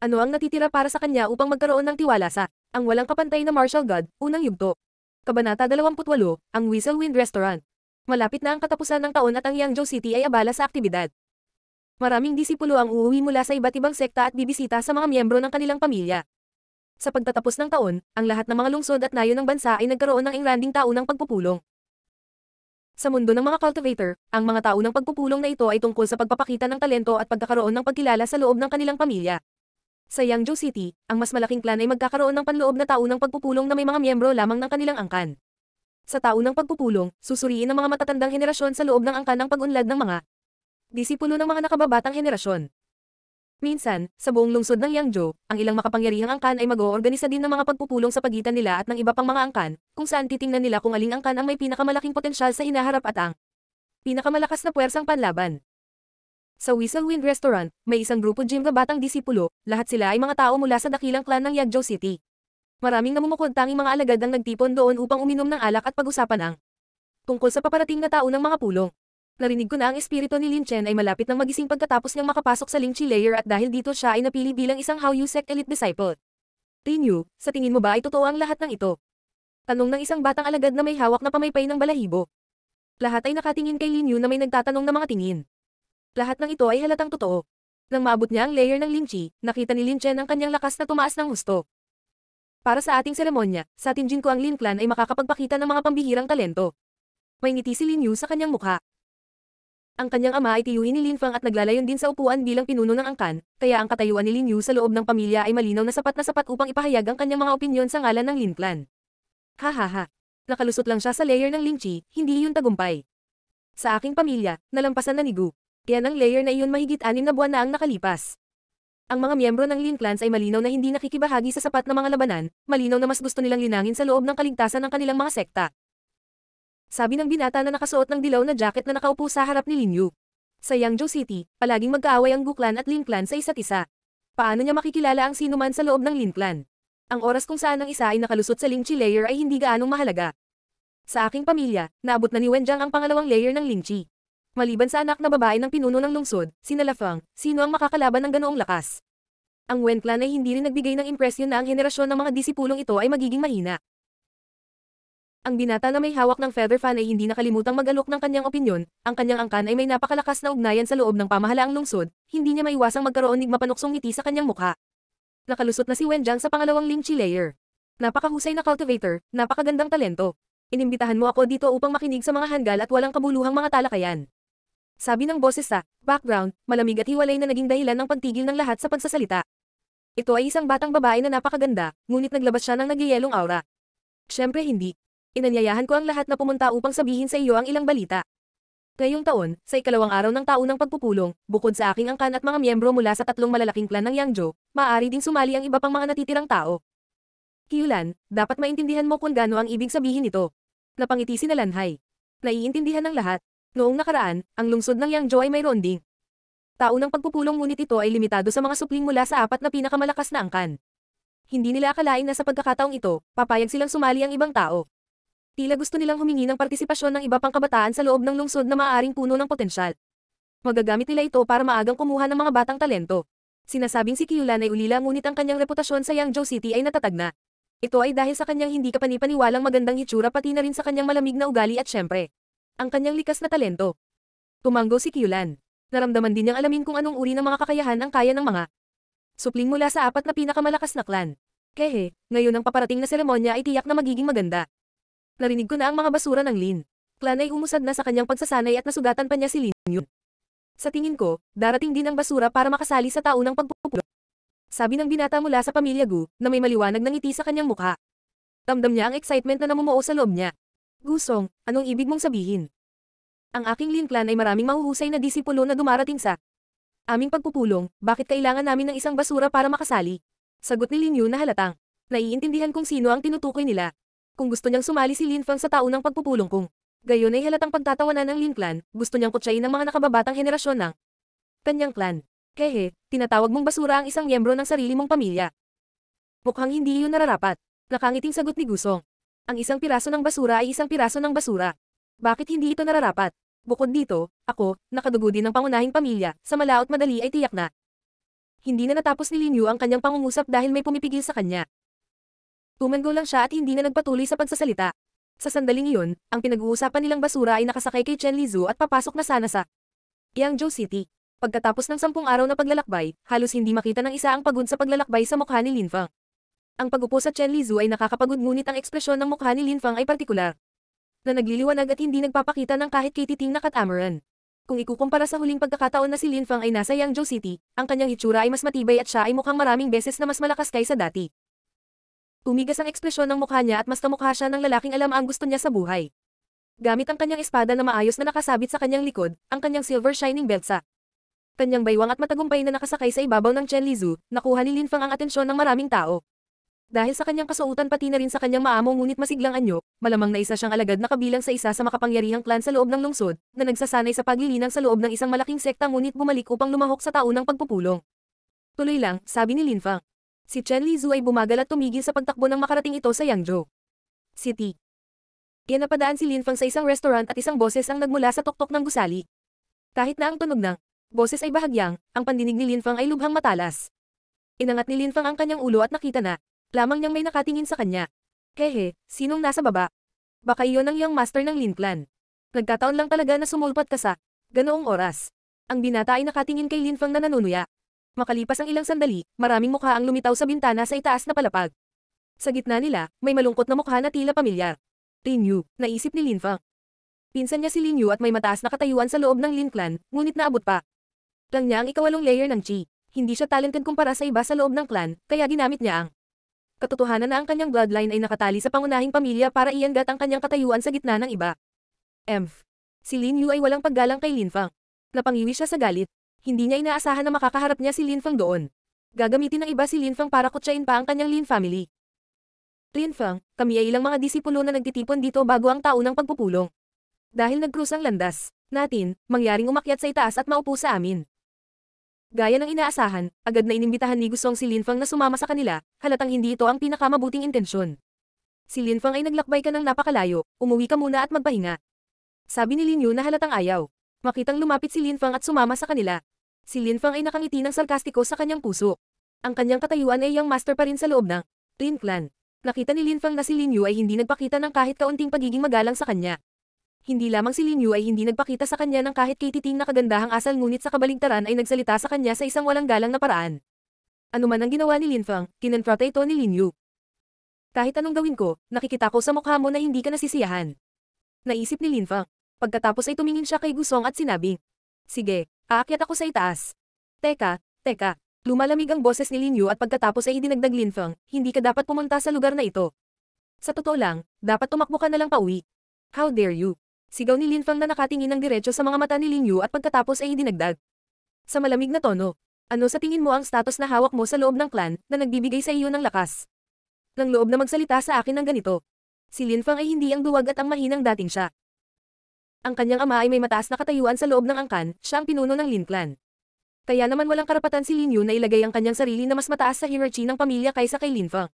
Ano ang natitira para sa kanya upang magkaroon ng tiwala sa ang walang kapantay na martial god, unang yugto. Kabanata 28, ang Whistle Wind Restaurant. Malapit na ang katapusan ng taon at ang Yangzhou City ay abala sa aktibidad. Maraming disipulo ang uuwi mula sa iba't ibang sekta at bibisita sa mga miyembro ng kanilang pamilya. Sa pagtatapos ng taon, ang lahat ng mga lungsod at nayon ng bansa ay nagkaroon ng inlanding taunang pagpupulong. Sa mundo ng mga cultivator, ang mga taunang pagpupulong na ito ay tungkol sa pagpapakita ng talento at pagkakaroon ng pagkilala sa loob ng kanilang pamilya. Sa Yangzhou City, ang mas malaking clan ay magkakaroon ng panloob na taunang pagpupulong na may mga miyembro lamang ng kanilang angkan. Sa taunang pagpupulong, susuriin ang mga matatandang henerasyon sa loob ng angkan ng pag-unlad ng mga disipulo ng mga nakababatang henerasyon. Minsan, sa buong lungsod ng Yangjo, ang ilang makapangyarihang angkan ay mag-oorganisa din ng mga pagpupulong sa pagitan nila at ng iba pang mga angkan, kung saan titingnan nila kung aling angkan ang may pinakamalaking potensyal sa hinaharap at ang pinakamalakas na puwersang panlaban. Sa Whistlewind Restaurant, may isang grupo gym na batang disipulo, lahat sila ay mga tao mula sa dakilang clan ng Yangzhou City. Maraming namumukod-tanging mga alagad ang nagtipon doon upang uminom ng alak at pag-usapan ang tungkol sa paparating na tao ng mga pulong. Narinig ko na ang espiritu ni Lin Chen ay malapit ng magising pagkatapos niyang makapasok sa Ling Chi layer at dahil dito siya ay napili bilang isang How Yu Sect Elite Disciple. Renew, sa tingin mo ba ay totoo ang lahat ng ito? Tanong ng isang batang alagad na may hawak na pamaypay ng balahibo. Lahat ay nakatingin kay Lin Yu na may nagtatanong na mga tingin. Lahat ng ito ay halatang totoo. Nang maabot niya ang layer ng Lin Chi, nakita ni Lin Chen ang kanyang lakas na tumaas ng husto. Para sa ating seremonya, sa Tinjin ko ang Lin Clan ay makakapagpakita ng mga pambihirang talento. May ngiti si Lin Yu sa kanyang mukha. Ang kanyang ama ay tiyuhin ni Lin Fang at naglalayon din sa upuan bilang pinuno ng angkan, kaya ang katayuan ni Lin Yu sa loob ng pamilya ay malinaw na sapat na sapat upang ipahayag ang kanyang mga opinyon sa ngalan ng Lin Clan. Ha ha ha. Nakalusot lang siya sa layer ng Lin Chi, hindi yun tagumpay. Sa aking pamilya, nalampasan na ni Gu. Kaya ang layer na iyon mahigit anim na buwan na ang nakalipas. Ang mga miyembro ng Lin Clans ay malinaw na hindi nakikibahagi sa sapat na mga labanan, malinaw na mas gusto nilang linangin sa loob ng kaligtasan ng kanilang mga sekta. Sabi ng binata na nakasuot ng dilaw na jacket na nakaupo sa harap ni Lin Yu. Sa Yangzhou City, palaging magkaaway ang Gu Clan at Lin Clan sa isa't isa. Paano niya makikilala ang sino man sa loob ng Lin Clan? Ang oras kung saan ang isa ay nakalusot sa Lingchi layer ay hindi gaanong mahalaga. Sa aking pamilya, naabot na ni Wenjiang ang pangalawang layer ng Lingchi. Maliban sa anak na babae ng pinuno ng lungsod, si Nalafang, sino ang makakalaban ng ganoong lakas? Ang Wen clan ay hindi rin nagbigay ng impresyon na ang henerasyon ng mga disipulong ito ay magiging mahina. Ang binata na may hawak ng feather fan ay hindi nakalimutang mag-alok ng kanyang opinyon, ang kanyang angkan ay may napakalakas na ugnayan sa loob ng pamahalaang lungsod, hindi niya maiwasang magkaroon ng mapanuksong ngiti sa kanyang mukha. Nakalusot na si Wen Jiang sa pangalawang Lim layer. Napakahusay na cultivator, napakagandang talento. Inimbitahan mo ako dito upang makinig sa mga hanggal at walang kabuluhang mga talakayan. Sabi ng boses sa background, malamig at hiwalay na naging dahilan ng pagtigil ng lahat sa pagsasalita. Ito ay isang batang babae na napakaganda, ngunit naglabas siya ng nagyayelong aura. Siyempre hindi. Inanyayahan ko ang lahat na pumunta upang sabihin sa iyo ang ilang balita. Ngayong taon, sa ikalawang araw ng taunang pagpupulong, bukod sa aking angkan at mga miyembro mula sa tatlong malalaking klan ng Yangzhou, maaari ding sumali ang iba pang mga natitirang tao. Kiyulan, dapat maintindihan mo kung gaano ang ibig sabihin nito. Napangiti si Nalanhay. Naiintindihan ng lahat, Noong nakaraan, ang lungsod ng Yangzhou ay mayroon ding taon ng pagpupulong ngunit ito ay limitado sa mga supling mula sa apat na pinakamalakas na angkan. Hindi nila akalain na sa pagkakataong ito, papayag silang sumali ang ibang tao. Tila gusto nilang humingi ng partisipasyon ng iba pang kabataan sa loob ng lungsod na maaaring puno ng potensyal. Magagamit nila ito para maagang kumuha ng mga batang talento. Sinasabing si Kiyulan ay ulila ngunit ang kanyang reputasyon sa Yangzhou City ay natatag na. Ito ay dahil sa kanyang hindi kapanipaniwalang magandang hitsura pati na rin sa kanyang malamig na ugali at syempre, ang kanyang likas na talento. Tumanggo si Kyulan. Naramdaman din niyang alamin kung anong uri ng mga kakayahan ang kaya ng mga supling mula sa apat na pinakamalakas na klan. Kehe, ngayon ang paparating na seremonya ay tiyak na magiging maganda. Narinig ko na ang mga basura ng Lin. Klan ay umusad na sa kanyang pagsasanay at nasugatan pa niya si Lin Yun. Sa tingin ko, darating din ang basura para makasali sa taunang pagpupulo. Sabi ng binata mula sa pamilya Gu, na may maliwanag ng ngiti sa kanyang mukha. Damdam niya ang excitement na namumuo sa loob niya. Gusong, anong ibig mong sabihin? Ang aking Lin ay maraming mahuhusay na disipulo na dumarating sa aming pagpupulong, bakit kailangan namin ng isang basura para makasali? Sagot ni Lin Yu na halatang. Naiintindihan kung sino ang tinutukoy nila. Kung gusto niyang sumali si Lin Fang sa taunang pagpupulong kong gayon ay halatang pagtatawanan ng Lin Clan, gusto niyang kutsayin ng mga nakababatang henerasyon ng kanyang clan. Hehe, tinatawag mong basura ang isang miyembro ng sarili mong pamilya. Mukhang hindi iyon nararapat. Nakangiting sagot ni Gusong. Ang isang piraso ng basura ay isang piraso ng basura. Bakit hindi ito nararapat? Bukod dito, ako, nakadugo din ng pangunahing pamilya, sa malaot madali ay tiyak na. Hindi na natapos ni Linyu ang kanyang pangungusap dahil may pumipigil sa kanya. Tumango lang siya at hindi na nagpatuloy sa pagsasalita. Sa sandaling iyon, ang pinag-uusapan nilang basura ay nakasakay kay Chen Lizu at papasok na sana sa Yangzhou City. Pagkatapos ng sampung araw na paglalakbay, halos hindi makita ng isa ang pagod sa paglalakbay sa mukha ni Linfang. Ang pag-upo sa Chen Lizu ay nakakapagod ngunit ang ekspresyon ng mukha ni Lin Fang ay partikular. Na nagliliwanag at hindi nagpapakita ng kahit kititing na katamaran. Kung ikukumpara sa huling pagkakataon na si Lin Fang ay nasa Yangzhou City, ang kanyang hitsura ay mas matibay at siya ay mukhang maraming beses na mas malakas kaysa dati. Tumigas ang ekspresyon ng mukha niya at mas kamukha siya ng lalaking alam ang gusto niya sa buhay. Gamit ang kanyang espada na maayos na nakasabit sa kanyang likod, ang kanyang silver shining belt sa kanyang baywang at matagumpay na nakasakay sa ibabaw ng Chen Lizu, nakuha ni Lin Fang ang atensyon ng maraming tao. Dahil sa kanyang kasuutan pati na rin sa kanyang maamo ngunit masiglang anyo, malamang na isa siyang alagad na kabilang sa isa sa makapangyarihang klan sa loob ng lungsod, na nagsasanay sa paglilinang sa loob ng isang malaking sekta ngunit bumalik upang lumahok sa taunang pagpupulong. Tuloy lang, sabi ni Lin Fang. Si Chen Lizu ay bumagal at tumigil sa pagtakbo nang makarating ito sa Yangzhou City. Yan napadaan si Lin Fang sa isang restaurant at isang boses ang nagmula sa tuktok ng gusali. Kahit na ang tunog ng boses ay bahagyang, ang pandinig ni Lin Fang ay lubhang matalas. Inangat ni Lin Fang ang kanyang ulo at nakita na lamang niyang may nakatingin sa kanya. Hehe, sinong nasa baba? Baka iyon ang iyong master ng Lin Clan. Nagkataon lang talaga na sumulpat ka sa ganoong oras. Ang binata ay nakatingin kay Lin Fang na nanunuya. Makalipas ang ilang sandali, maraming mukha ang lumitaw sa bintana sa itaas na palapag. Sa gitna nila, may malungkot na mukha na tila pamilyar. Lin naisip ni Lin Fang. Pinsan niya si Lin at may mataas na katayuan sa loob ng Lin Clan, ngunit naabot pa. Lang niya ang ikawalong layer ng chi. Hindi siya talented kumpara sa iba sa loob ng clan, kaya ginamit niya ang katotohanan na ang kanyang bloodline ay nakatali sa pangunahing pamilya para iyanggat ang kanyang katayuan sa gitna ng iba. Emph. Si Lin Yu ay walang paggalang kay Lin Fang. Napangiwi siya sa galit. Hindi niya inaasahan na makakaharap niya si Lin Fang doon. Gagamitin ng iba si Lin Fang para kutsain pa ang kanyang Lin family. Lin Fang, kami ay ilang mga disipulo na nagtitipon dito bago ang taunang pagpupulong. Dahil nagkrus ang landas, natin, mangyaring umakyat sa itaas at maupo sa amin. Gaya ng inaasahan, agad na inimbitahan ni Gusong si Linfang na sumama sa kanila, halatang hindi ito ang pinakamabuting intensyon. Si Linfang ay naglakbay ka ng napakalayo, umuwi ka muna at magpahinga. Sabi ni Lin na halatang ayaw. Makitang lumapit si Linfang at sumama sa kanila. Si Linfang ay nakangiti ng sarkastiko sa kanyang puso. Ang kanyang katayuan ay yung master pa rin sa loob ng Twin Clan. Nakita ni Linfang na si Lin ay hindi nagpakita ng kahit kaunting pagiging magalang sa kanya. Hindi lamang si Lin Yu ay hindi nagpakita sa kanya ng kahit kititing na kagandahang asal ngunit sa kabaligtaran ay nagsalita sa kanya sa isang walang galang na paraan. Ano man ang ginawa ni Lin Feng, kinonfronta ito ni Lin Yu. Kahit anong gawin ko, nakikita ko sa mukha mo na hindi ka nasisiyahan. Naisip ni Lin Feng. Pagkatapos ay tumingin siya kay Gusong at sinabing, Sige, aakyat ako sa itaas. Teka, teka. Lumalamig ang boses ni Lin Yu at pagkatapos ay idinagdag Lin Feng, hindi ka dapat pumunta sa lugar na ito. Sa totoo lang, dapat tumakbo ka na lang pauwi. How dare you? Sigaw ni Lin Fang na nakatingin ng diretso sa mga mata ni Lin Yu at pagkatapos ay idinagdag. Sa malamig na tono, ano sa tingin mo ang status na hawak mo sa loob ng clan na nagbibigay sa iyo ng lakas? Nang loob na magsalita sa akin ng ganito. Si Lin Fang ay hindi ang duwag at ang mahinang dating siya. Ang kanyang ama ay may mataas na katayuan sa loob ng angkan, siya ang pinuno ng Lin clan. Kaya naman walang karapatan si Lin Yu na ilagay ang kanyang sarili na mas mataas sa hierarchy ng pamilya kaysa kay Lin Fang.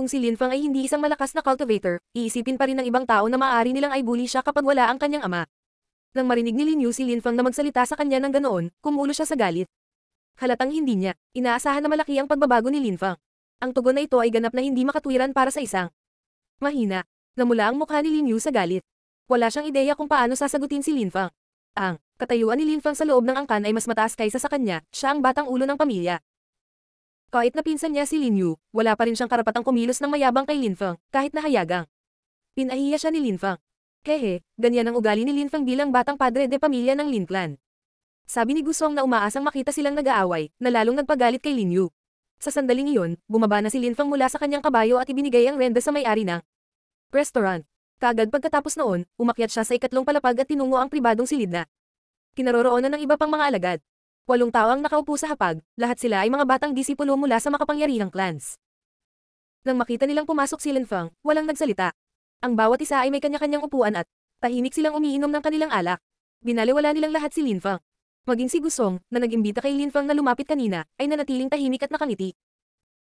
Kung si Lin Fang ay hindi isang malakas na cultivator, iisipin pa rin ng ibang tao na maaari nilang ay bully siya kapag wala ang kanyang ama. Nang marinig ni Lin Yu si Lin Fang na magsalita sa kanya ng ganoon, kumulo siya sa galit. Halatang hindi niya, inaasahan na malaki ang pagbabago ni Lin Fang. Ang tugon na ito ay ganap na hindi makatwiran para sa isang mahina, namula ang mukha ni Lin Yu sa galit. Wala siyang ideya kung paano sasagutin si Lin Fang. Ang katayuan ni Lin Fang sa loob ng angkan ay mas mataas kaysa sa kanya, siya ang batang ulo ng pamilya. Kahit na pinsan niya si Lin Yu, wala pa rin siyang karapatang kumilos ng mayabang kay Lin Feng, kahit na hayagang. Pinahiya siya ni Lin Feng. Kehe, ganyan ang ugali ni Lin Feng bilang batang padre de pamilya ng Lin clan. Sabi ni Gusong na umaasang makita silang nag-aaway, na lalong nagpagalit kay Lin Yu. Sa sandaling iyon, bumaba na si Lin Feng mula sa kanyang kabayo at ibinigay ang renda sa may-ari ng restaurant. Kagad pagkatapos noon, umakyat siya sa ikatlong palapag at tinungo ang pribadong silid na kinaroroonan ng iba pang mga alagad. Walong tao ang nakaupo sa hapag, lahat sila ay mga batang disipulo mula sa makapangyarihang clans. Nang makita nilang pumasok si Linfang, walang nagsalita. Ang bawat isa ay may kanya-kanyang upuan at tahimik silang umiinom ng kanilang alak. Binaliwala nilang lahat si Linfang. Maging si Gusong, na nagimbita kay Linfang na lumapit kanina, ay nanatiling tahimik at nakangiti.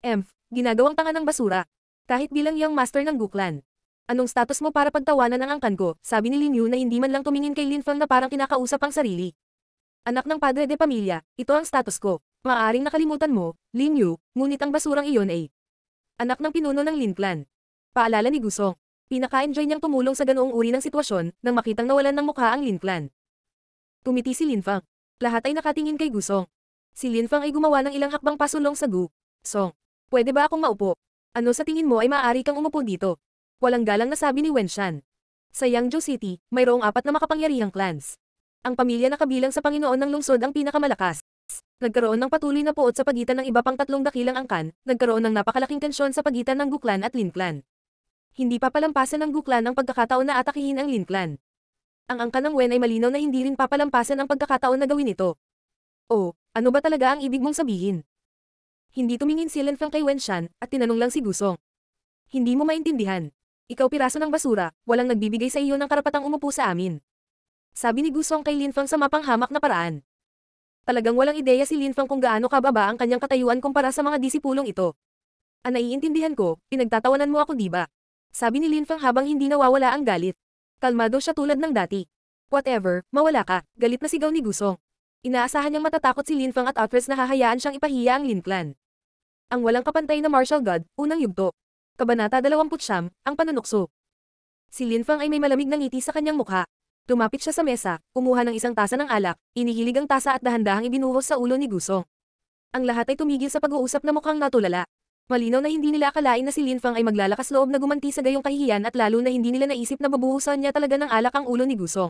Emph, ginagawang tanga ng basura. Kahit bilang young master ng Guklan, Anong status mo para pagtawanan ang angkan ko? Sabi ni Lin Yu na hindi man lang tumingin kay Lin Fang na parang kinakausap ang sarili. Anak ng padre de pamilya, ito ang status ko. Maaring nakalimutan mo, Lin Yu, ngunit ang basurang iyon ay anak ng pinuno ng Lin clan. Paalala ni Gusong, pinaka-enjoy niyang tumulong sa ganoong uri ng sitwasyon nang makitang nawalan ng mukha ang Lin clan. Tumiti si Lin Fang. Lahat ay nakatingin kay Gusong. Si Lin Fang ay gumawa ng ilang hakbang pasulong sa Gu. Song, pwede ba akong maupo? Ano sa tingin mo ay maaari kang umupo dito? Walang galang na sabi ni Wen Wenshan. Sa Yangzhou City, mayroong apat na makapangyarihang clans ang pamilya na kabilang sa Panginoon ng lungsod ang pinakamalakas. Nagkaroon ng patuloy na puot sa pagitan ng iba pang tatlong dakilang angkan, nagkaroon ng napakalaking tensyon sa pagitan ng Guklan at Linclan. Hindi pa palampasan ng Guklan ang pagkakataon na atakihin ang Linclan. Ang angkan ng Wen ay malinaw na hindi rin papalampasan ang pagkakataon na gawin ito. O, ano ba talaga ang ibig mong sabihin? Hindi tumingin si Lenfang kay Wen Shan, at tinanong lang si Gusong. Hindi mo maintindihan. Ikaw piraso ng basura, walang nagbibigay sa iyo ng karapatang umupo sa amin sabi ni Gusong kay Linfang sa mapanghamak na paraan. Talagang walang ideya si Linfang kung gaano kababa ang kanyang katayuan kumpara sa mga disipulong ito. Ang naiintindihan ko, pinagtatawanan mo ako diba? Sabi ni Linfang habang hindi nawawala ang galit. Kalmado siya tulad ng dati. Whatever, mawala ka, galit na sigaw ni Gusong. Inaasahan niyang matatakot si Linfang at outwards na hahayaan siyang ipahiya ang Lin clan. Ang walang kapantay na martial god, unang yugto. Kabanata 29, ang panunukso. Si Linfang ay may malamig na ngiti sa kanyang mukha. Tumapit siya sa mesa, kumuha ng isang tasa ng alak, inihilig ang tasa at dahan-dahang ibinuhos sa ulo ni Gusong. Ang lahat ay tumigil sa pag-uusap na mukhang natulala. Malinaw na hindi nila akalain na si Lin Fang ay maglalakas loob na gumanti sa gayong kahihiyan at lalo na hindi nila naisip na babuhusan niya talaga ng alak ang ulo ni Gusong.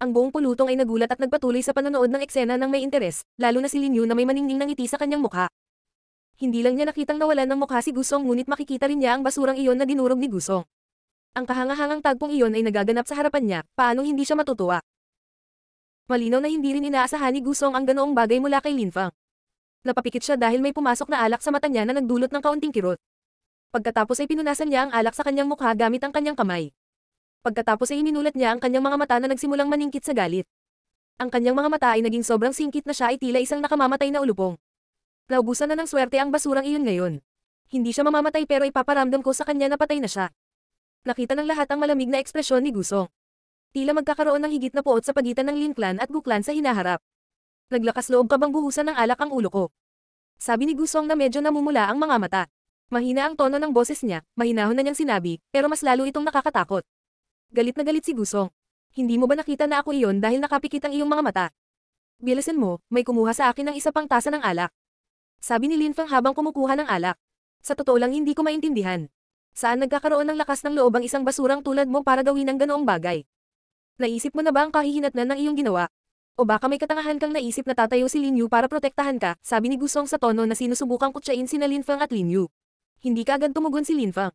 Ang buong pulutong ay nagulat at nagpatuloy sa panonood ng eksena ng may interes, lalo na si Lin Yu na may maningning ng ngiti sa kanyang mukha. Hindi lang niya nakitang nawalan ng mukha si Gusong ngunit makikita rin niya ang basurang iyon na dinurog ni Gusong. Ang kahangahangang tagpong iyon ay nagaganap sa harapan niya, paanong hindi siya matutuwa? Malinaw na hindi rin inaasahan ni Gusong ang ganoong bagay mula kay Linfang. Napapikit siya dahil may pumasok na alak sa mata niya na nagdulot ng kaunting kirot. Pagkatapos ay pinunasan niya ang alak sa kanyang mukha gamit ang kanyang kamay. Pagkatapos ay ininulat niya ang kanyang mga mata na nagsimulang maningkit sa galit. Ang kanyang mga mata ay naging sobrang singkit na siya ay tila isang nakamamatay na ulupong. Naubusan na ng swerte ang basurang iyon ngayon. Hindi siya mamamatay pero ipaparamdam ko sa kanya na patay na siya nakita ng lahat ang malamig na ekspresyon ni Gusong. Tila magkakaroon ng higit na puot sa pagitan ng Lin Clan at Gu Clan sa hinaharap. Naglakas loob ka bang buhusan ng alak ang ulo ko? Sabi ni Gusong na medyo namumula ang mga mata. Mahina ang tono ng boses niya, mahinahon na niyang sinabi, pero mas lalo itong nakakatakot. Galit na galit si Gusong. Hindi mo ba nakita na ako iyon dahil nakapikit ang iyong mga mata? Bilisan mo, may kumuha sa akin ng isa pang tasa ng alak. Sabi ni Lin Feng habang kumukuha ng alak. Sa totoo lang hindi ko maintindihan. Saan nagkakaroon ng lakas ng loob ang isang basurang tulad mo para gawin ang ganoong bagay? Naisip mo na ba ang kahihinatnan ng iyong ginawa? O baka may katangahan kang naisip na tatayo si Lin Yu para protektahan ka, sabi ni Gusong sa tono na sinusubukang kutsain sina Fang at Lin Yu. Hindi ka agad tumugon si Lin Fang.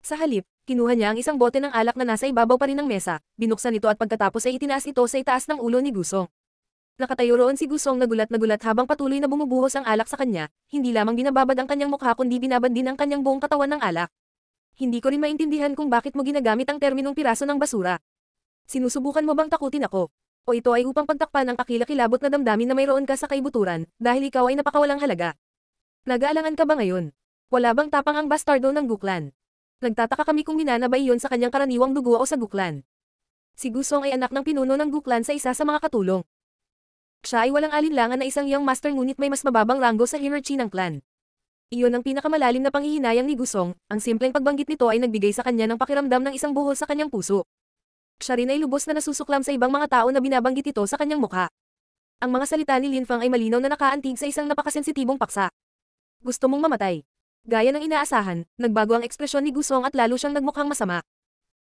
Sa halip, kinuha niya ang isang bote ng alak na nasa ibabaw pa rin ng mesa, binuksan ito at pagkatapos ay itinaas ito sa itaas ng ulo ni Gusong. Nakatayo roon si Gusong na gulat na gulat habang patuloy na bumubuhos ang alak sa kanya, hindi lamang binababad ang kanyang mukha kundi binabad din ang kanyang buong katawan ng alak. Hindi ko rin maintindihan kung bakit mo ginagamit ang terminong piraso ng basura. Sinusubukan mo bang takutin ako? O ito ay upang pagtakpan ang kakilakilabot na damdamin na mayroon ka sa kaibuturan, dahil ikaw ay napakawalang halaga. Nagaalangan ka ba ngayon? Wala bang tapang ang bastardo ng Guklan? Nagtataka kami kung minana yon sa kanyang karaniwang dugo o sa Guklan. Si Gusong ay anak ng pinuno ng Guklan sa isa sa mga katulong. Siya ay walang alinlangan na isang young master ngunit may mas mababang ranggo sa hierarchy ng clan. Iyon ang pinakamalalim na panghihinayang ni Gusong, ang simpleng pagbanggit nito ay nagbigay sa kanya ng pakiramdam ng isang buhol sa kanyang puso. Siya rin ay lubos na nasusuklam sa ibang mga tao na binabanggit ito sa kanyang mukha. Ang mga salita ni Lin Fang ay malinaw na nakaantig sa isang napakasensitibong paksa. Gusto mong mamatay. Gaya ng inaasahan, nagbago ang ekspresyon ni Gusong at lalo siyang nagmukhang masama.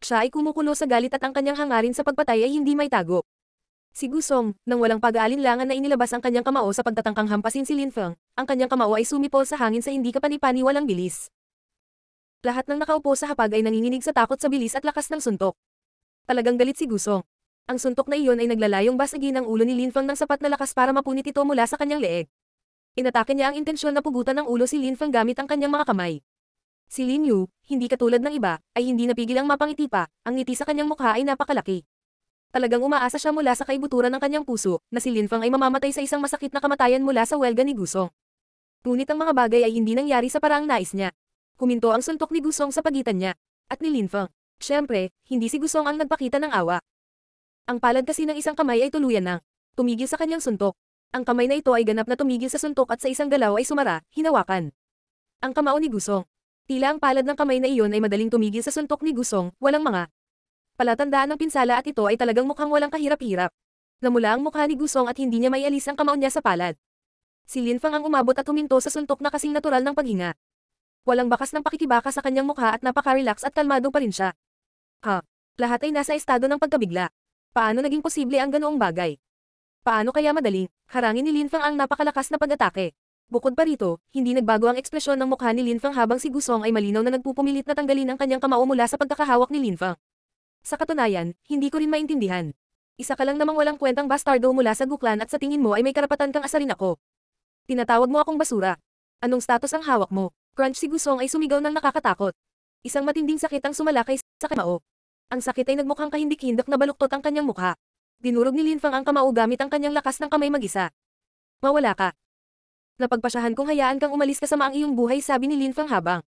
Siya ay kumukulo sa galit at ang kanyang hangarin sa pagpatay ay hindi may tago. Si Gusong, nang walang pag-aalinlangan na inilabas ang kanyang kamao sa pagtatangkang hampasin si Lin Feng, ang kanyang kamao ay sumipol sa hangin sa hindi kapanipaniwalang bilis. Lahat ng nakaupo sa hapag ay nanginginig sa takot sa bilis at lakas ng suntok. Talagang galit si Gusong. Ang suntok na iyon ay naglalayong basagin ang ulo ni Lin Feng ng sapat na lakas para mapunit ito mula sa kanyang leeg. Inatake niya ang intensyon na pugutan ng ulo si Lin Feng gamit ang kanyang mga kamay. Si Lin Yu, hindi katulad ng iba, ay hindi napigil ang mapangiti pa, ang ngiti sa kanyang mukha ay napakalaki. Talagang umaasa siya mula sa kaibuturan ng kanyang puso, na si Linfang ay mamamatay sa isang masakit na kamatayan mula sa welga ni Gusong. Ngunit ang mga bagay ay hindi nangyari sa paraang nais niya. Huminto ang suntok ni Gusong sa pagitan niya, at ni Linfang. Siyempre, hindi si Gusong ang nagpakita ng awa. Ang palad kasi ng isang kamay ay tuluyan na tumigil sa kanyang suntok. Ang kamay na ito ay ganap na tumigil sa suntok at sa isang galaw ay sumara, hinawakan. Ang kamao ni Gusong. Tila ang palad ng kamay na iyon ay madaling tumigil sa suntok ni Gusong, walang mga Palatandaan ng pinsala at ito ay talagang mukhang walang kahirap-hirap. Namula ang mukha ni Gusong at hindi niya maialis ang kamao niya sa palad. Si Lin Fang ang umabot at huminto sa suntok na kasing natural ng paghinga. Walang bakas ng pakikibaka sa kanyang mukha at napaka-relax at kalmado pa rin siya. Ha? Lahat ay nasa estado ng pagkabigla. Paano naging posible ang ganoong bagay? Paano kaya madali? Harangin ni Lin Fang ang napakalakas na pag-atake. Bukod pa rito, hindi nagbago ang ekspresyon ng mukha ni Lin Fang habang si Gusong ay malinaw na nagpupumilit na tanggalin ang kanyang kamao mula sa pagkakahawak ni Lin Fang. Sa katunayan, hindi ko rin maintindihan. Isa ka lang namang walang kwentang bastardo mula sa guklan at sa tingin mo ay may karapatan kang asarin ako. Tinatawag mo akong basura. Anong status ang hawak mo? Crunch si Gusong ay sumigaw ng nakakatakot. Isang matinding sakit ang sumalakay sa kamao. Ang sakit ay nagmukhang kahindik-hindik na baluktot ang kanyang mukha. Dinurog ni Linfang ang kamao gamit ang kanyang lakas ng kamay mag-isa. Mawala ka. Napagpasyahan kong hayaan kang umalis kasama ang iyong buhay sabi ni Linfang habang.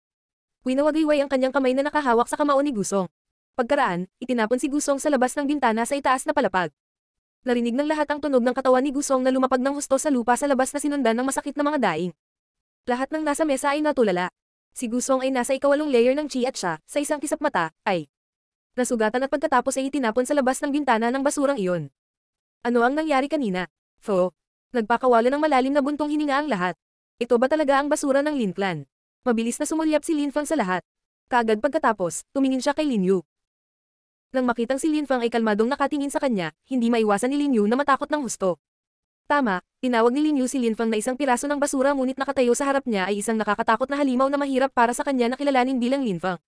Winawagayway ang kanyang kamay na nakahawak sa kamao ni Gusong. Pagkaraan, itinapon si Gusong sa labas ng bintana sa itaas na palapag. Narinig ng lahat ang tunog ng katawan ni Gusong na lumapag ng husto sa lupa sa labas na sinundan ng masakit na mga daing. Lahat ng nasa mesa ay natulala. Si Gusong ay nasa ikawalong layer ng chi at siya, sa isang kisap mata, ay nasugatan at pagkatapos ay itinapon sa labas ng bintana ng basurang iyon. Ano ang nangyari kanina? Fo. Nagpakawala ng malalim na buntong hininga ang lahat. Ito ba talaga ang basura ng Lin Clan? Mabilis na sumulyap si Lin Fang sa lahat. Kagad pagkatapos, tumingin siya kay Lin Yu. Nang makitang si Lin Fang ay kalmadong nakatingin sa kanya, hindi maiwasan ni Lin Yu na matakot ng husto. Tama, tinawag ni Lin Yu si Lin Fang na isang piraso ng basura ngunit nakatayo sa harap niya ay isang nakakatakot na halimaw na mahirap para sa kanya na kilalanin bilang Lin Fang.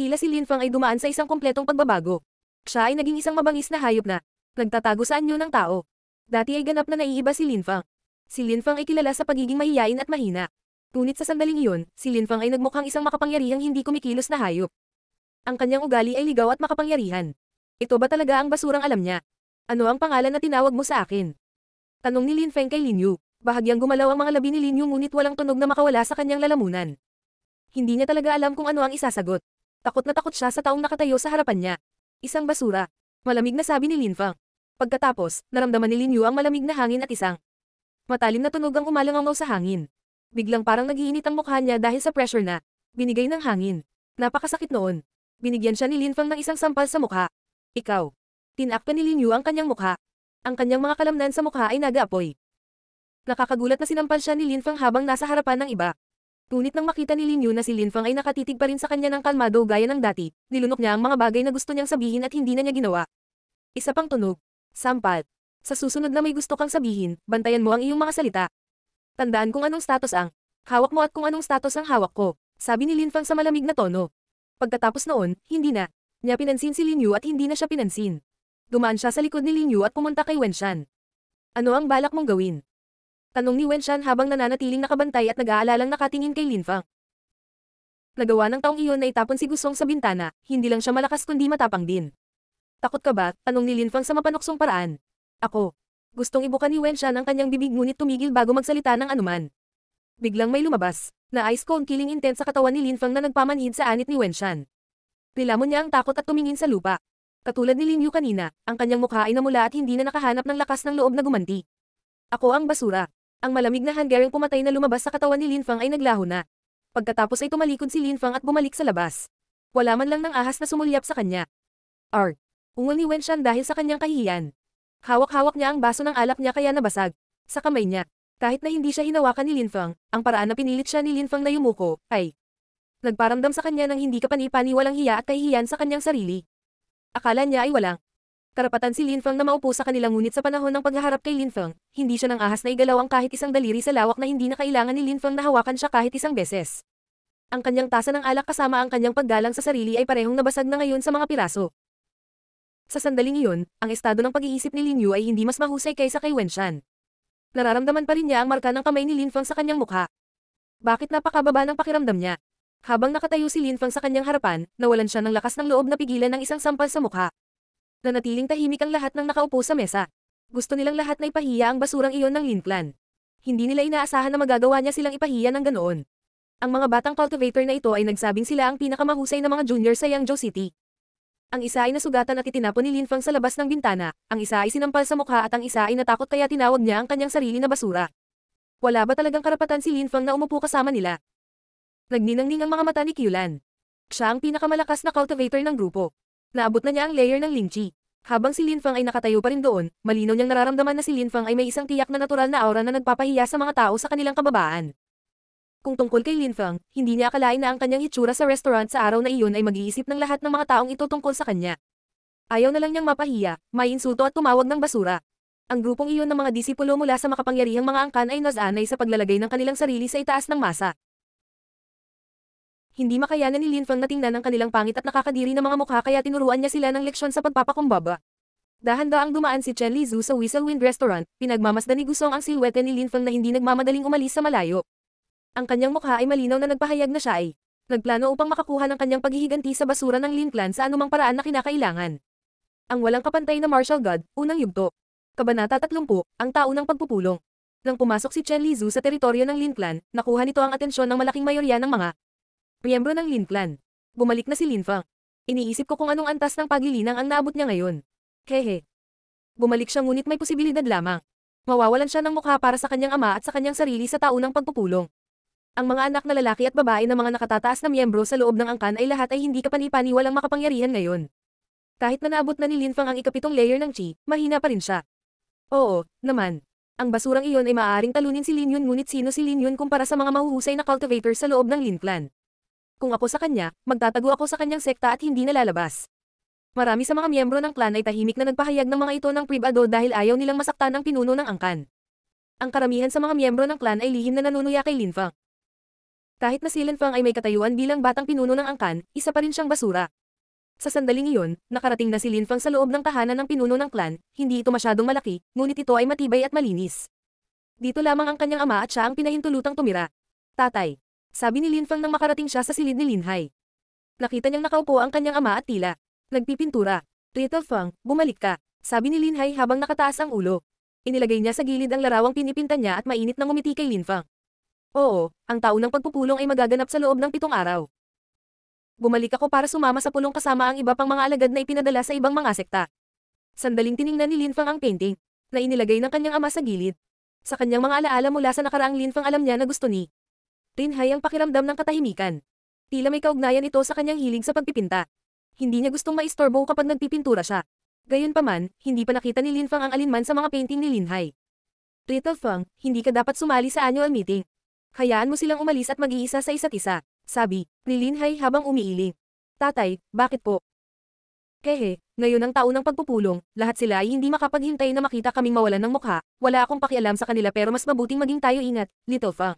Tila si Lin Fang ay dumaan sa isang kompletong pagbabago. Siya ay naging isang mabangis na hayop na nagtatago sa anyo ng tao. Dati ay ganap na naiiba si Lin Fang. Si Lin Fang ay kilala sa pagiging mahiyain at mahina. Ngunit sa sandaling iyon, si Lin Fang ay nagmukhang isang makapangyarihang hindi kumikilos na hayop. Ang kanyang ugali ay ligaw at makapangyarihan. Ito ba talaga ang basurang alam niya? Ano ang pangalan na tinawag mo sa akin? Tanong ni Lin Feng kay Lin Yu. Bahagyang gumalaw ang mga labi ni Lin Yu ngunit walang tunog na makawala sa kanyang lalamunan. Hindi niya talaga alam kung ano ang isasagot. Takot na takot siya sa taong nakatayo sa harapan niya. Isang basura. Malamig na sabi ni Lin Feng. Pagkatapos, naramdaman ni Lin Yu ang malamig na hangin at isang matalim na tunog ang umalangaw sa hangin. Biglang parang nagiinit ang mukha niya dahil sa pressure na binigay ng hangin. Napakasakit noon binigyan siya ni Lin Fang ng isang sampal sa mukha. Ikaw. Tinakpan ni Lin Yu ang kanyang mukha. Ang kanyang mga kalamnan sa mukha ay nagaapoy. Nakakagulat na sinampal siya ni Lin Fang habang nasa harapan ng iba. Ngunit nang makita ni Lin Yu na si Lin Fang ay nakatitig pa rin sa kanya ng kalmado gaya ng dati, nilunok niya ang mga bagay na gusto niyang sabihin at hindi na niya ginawa. Isa pang tunog. Sampal. Sa susunod na may gusto kang sabihin, bantayan mo ang iyong mga salita. Tandaan kung anong status ang hawak mo at kung anong status ang hawak ko, sabi ni Lin Fang sa malamig na tono. Pagkatapos noon, hindi na niya pinansin si Lin Yu at hindi na siya pinansin. Dumaan siya sa likod ni Lin Yu at pumunta kay Wen Wenshan. Ano ang balak mong gawin? Tanong ni Wen Wenshan habang nananatiling nakabantay at nag-aalalang nakatingin kay Lin Fang. Nagawa ng taong iyon na itapon si Gusong sa bintana, hindi lang siya malakas kundi matapang din. Takot ka ba? Tanong ni Lin Fang sa mapanuksong paraan. Ako. Gustong ibuka ni Wen Wenshan ang kanyang bibig ngunit tumigil bago magsalita ng anuman. Biglang may lumabas na ice cone killing intent sa katawan ni Lin Fang na nagpamanhid sa anit ni Wenshan. Nilamon niya ang takot at tumingin sa lupa. Katulad ni Lin Yu kanina, ang kanyang mukha ay namula at hindi na nakahanap ng lakas ng loob na gumanti. Ako ang basura. Ang malamig na hangaring pumatay na lumabas sa katawan ni Lin Fang ay naglaho na. Pagkatapos ay tumalikod si Lin Fang at bumalik sa labas. Wala man lang ng ahas na sumulyap sa kanya. Arg! Ungol ni Wen Wenshan dahil sa kanyang kahihiyan. Hawak-hawak niya ang baso ng alap niya kaya nabasag. Sa kamay niya, kahit na hindi siya hinawakan ni Linfang, ang paraan na pinilit siya ni Linfang na yumuko, ay nagparamdam sa kanya ng hindi kapani walang hiya at kahihiyan sa kanyang sarili. Akala niya ay walang karapatan si Linfang na maupo sa kanila ngunit sa panahon ng paghaharap kay Linfang, hindi siya ng ahas na igalaw ang kahit isang daliri sa lawak na hindi na kailangan ni Linfang na hawakan siya kahit isang beses. Ang kanyang tasa ng alak kasama ang kanyang paggalang sa sarili ay parehong nabasag na ngayon sa mga piraso. Sa sandaling iyon, ang estado ng pag-iisip ni Lin Yu ay hindi mas mahusay kaysa kay Wenshan nararamdaman pa rin niya ang marka ng kamay ni Linfang sa kanyang mukha. Bakit napakababa ng pakiramdam niya? Habang nakatayo si Linfang sa kanyang harapan, nawalan siya ng lakas ng loob na pigilan ng isang sampal sa mukha. Nanatiling tahimik ang lahat ng nakaupo sa mesa. Gusto nilang lahat na ipahiya ang basurang iyon ng Linclan. Hindi nila inaasahan na magagawa niya silang ipahiya ng ganoon. Ang mga batang cultivator na ito ay nagsabing sila ang pinakamahusay na mga junior sa Yangzhou City. Ang isa ay nasugatan at itinapon ni Lin Fang sa labas ng bintana, ang isa ay sinampal sa mukha at ang isa ay natakot kaya tinawag niya ang kanyang sarili na basura. Wala ba talagang karapatan si Lin Fang na umupo kasama nila? Nagninangning ang mga mata ni Kyulan. Siya ang pinakamalakas na cultivator ng grupo. Naabot na niya ang layer ng Lingchi. Habang si Lin Fang ay nakatayo pa rin doon, malinaw niyang nararamdaman na si Lin Fang ay may isang tiyak na natural na aura na nagpapahiya sa mga tao sa kanilang kababaan. Kung tungkol kay Lin Feng, hindi niya akalain na ang kanyang hitsura sa restaurant sa araw na iyon ay mag-iisip ng lahat ng mga taong ito tungkol sa kanya. Ayaw na lang niyang mapahiya, may insulto at tumawag ng basura. Ang grupong iyon ng mga disipulo mula sa makapangyarihang mga angkan ay nasanay sa paglalagay ng kanilang sarili sa itaas ng masa. Hindi makayanan ni Lin Feng na tingnan ang kanilang pangit at nakakadiri na mga mukha kaya tinuruan niya sila ng leksyon sa pagpapakumbaba. Dahan-daang dumaan si Chen Lizu sa Whistlewind Restaurant, pinagmamasdan ni Gusong ang silwete ni Lin Feng na hindi nagmamadaling umalis sa malayo. Ang kanyang mukha ay malinaw na nagpahayag na siya ay nagplano upang makakuha ng kanyang paghihiganti sa basura ng Lin Clan sa anumang paraan na kinakailangan. Ang walang kapantay na martial god, unang yugto. Kabanata 30, ang tao ng pagpupulong. Nang pumasok si Chen Lizu sa teritoryo ng Lin Clan, nakuha nito ang atensyon ng malaking mayorya ng mga miyembro ng Lin Clan. Bumalik na si Lin Fang. Iniisip ko kung anong antas ng paglilinang ang naabot niya ngayon. Hehe. Bumalik siya ngunit may posibilidad lamang. Mawawalan siya ng mukha para sa kanyang ama at sa kanyang sarili sa tao ng pagpupulong. Ang mga anak na lalaki at babae ng mga nakatataas na miyembro sa loob ng angkan ay lahat ay hindi kapani-paniwalang makapangyarihan ngayon. Kahit na naabot na ni Linfang ang ikapitong layer ng chi, mahina pa rin siya. Oo, naman. Ang basurang iyon ay maaaring talunin si Lin Yun ngunit sino si Lin Yun kumpara sa mga mahuhusay na cultivator sa loob ng Lin clan. Kung ako sa kanya, magtatago ako sa kanyang sekta at hindi nalalabas. Marami sa mga miyembro ng clan ay tahimik na nagpahayag ng mga ito ng pribado dahil ayaw nilang masaktan ng pinuno ng angkan. Ang karamihan sa mga miyembro ng clan ay lihim na nanunuya kay Linfang. Kahit na si Lenfang ay may katayuan bilang batang pinuno ng angkan, isa pa rin siyang basura. Sa sandaling iyon, nakarating na si Linfang sa loob ng tahanan ng pinuno ng klan, hindi ito masyadong malaki, ngunit ito ay matibay at malinis. Dito lamang ang kanyang ama at siya ang pinahintulutang tumira. Tatay. Sabi ni Linfang nang makarating siya sa silid ni Linhai. Nakita niyang nakaupo ang kanyang ama at tila. Nagpipintura. Little Fang, bumalik ka. Sabi ni Linhai habang nakataas ang ulo. Inilagay niya sa gilid ang larawang pinipinta niya at mainit na ngumiti kay Linfang. Oo, ang taon ng pagpupulong ay magaganap sa loob ng pitong araw. Bumalik ako para sumama sa pulong kasama ang iba pang mga alagad na ipinadala sa ibang mga sekta. Sandaling tiningnan ni Linfang ang painting, na inilagay ng kanyang ama sa gilid. Sa kanyang mga alaala mula sa nakaraang Linfang alam niya na gusto ni Rinhay ang pakiramdam ng katahimikan. Tila may kaugnayan ito sa kanyang hilig sa pagpipinta. Hindi niya gustong maistorbo kapag nagpipintura siya. Gayunpaman, hindi pa nakita ni Linfang ang alinman sa mga painting ni Linhay. Little Fang, hindi ka dapat sumali sa annual meeting. Hayaan mo silang umalis at mag-iisa sa isa't isa, sabi ni Linhay habang umiiling. Tatay, bakit po? Kehe, ngayon ang taon ng pagpupulong, lahat sila ay hindi makapaghintay na makita kaming mawalan ng mukha, wala akong pakialam sa kanila pero mas mabuting maging tayo ingat, little fang.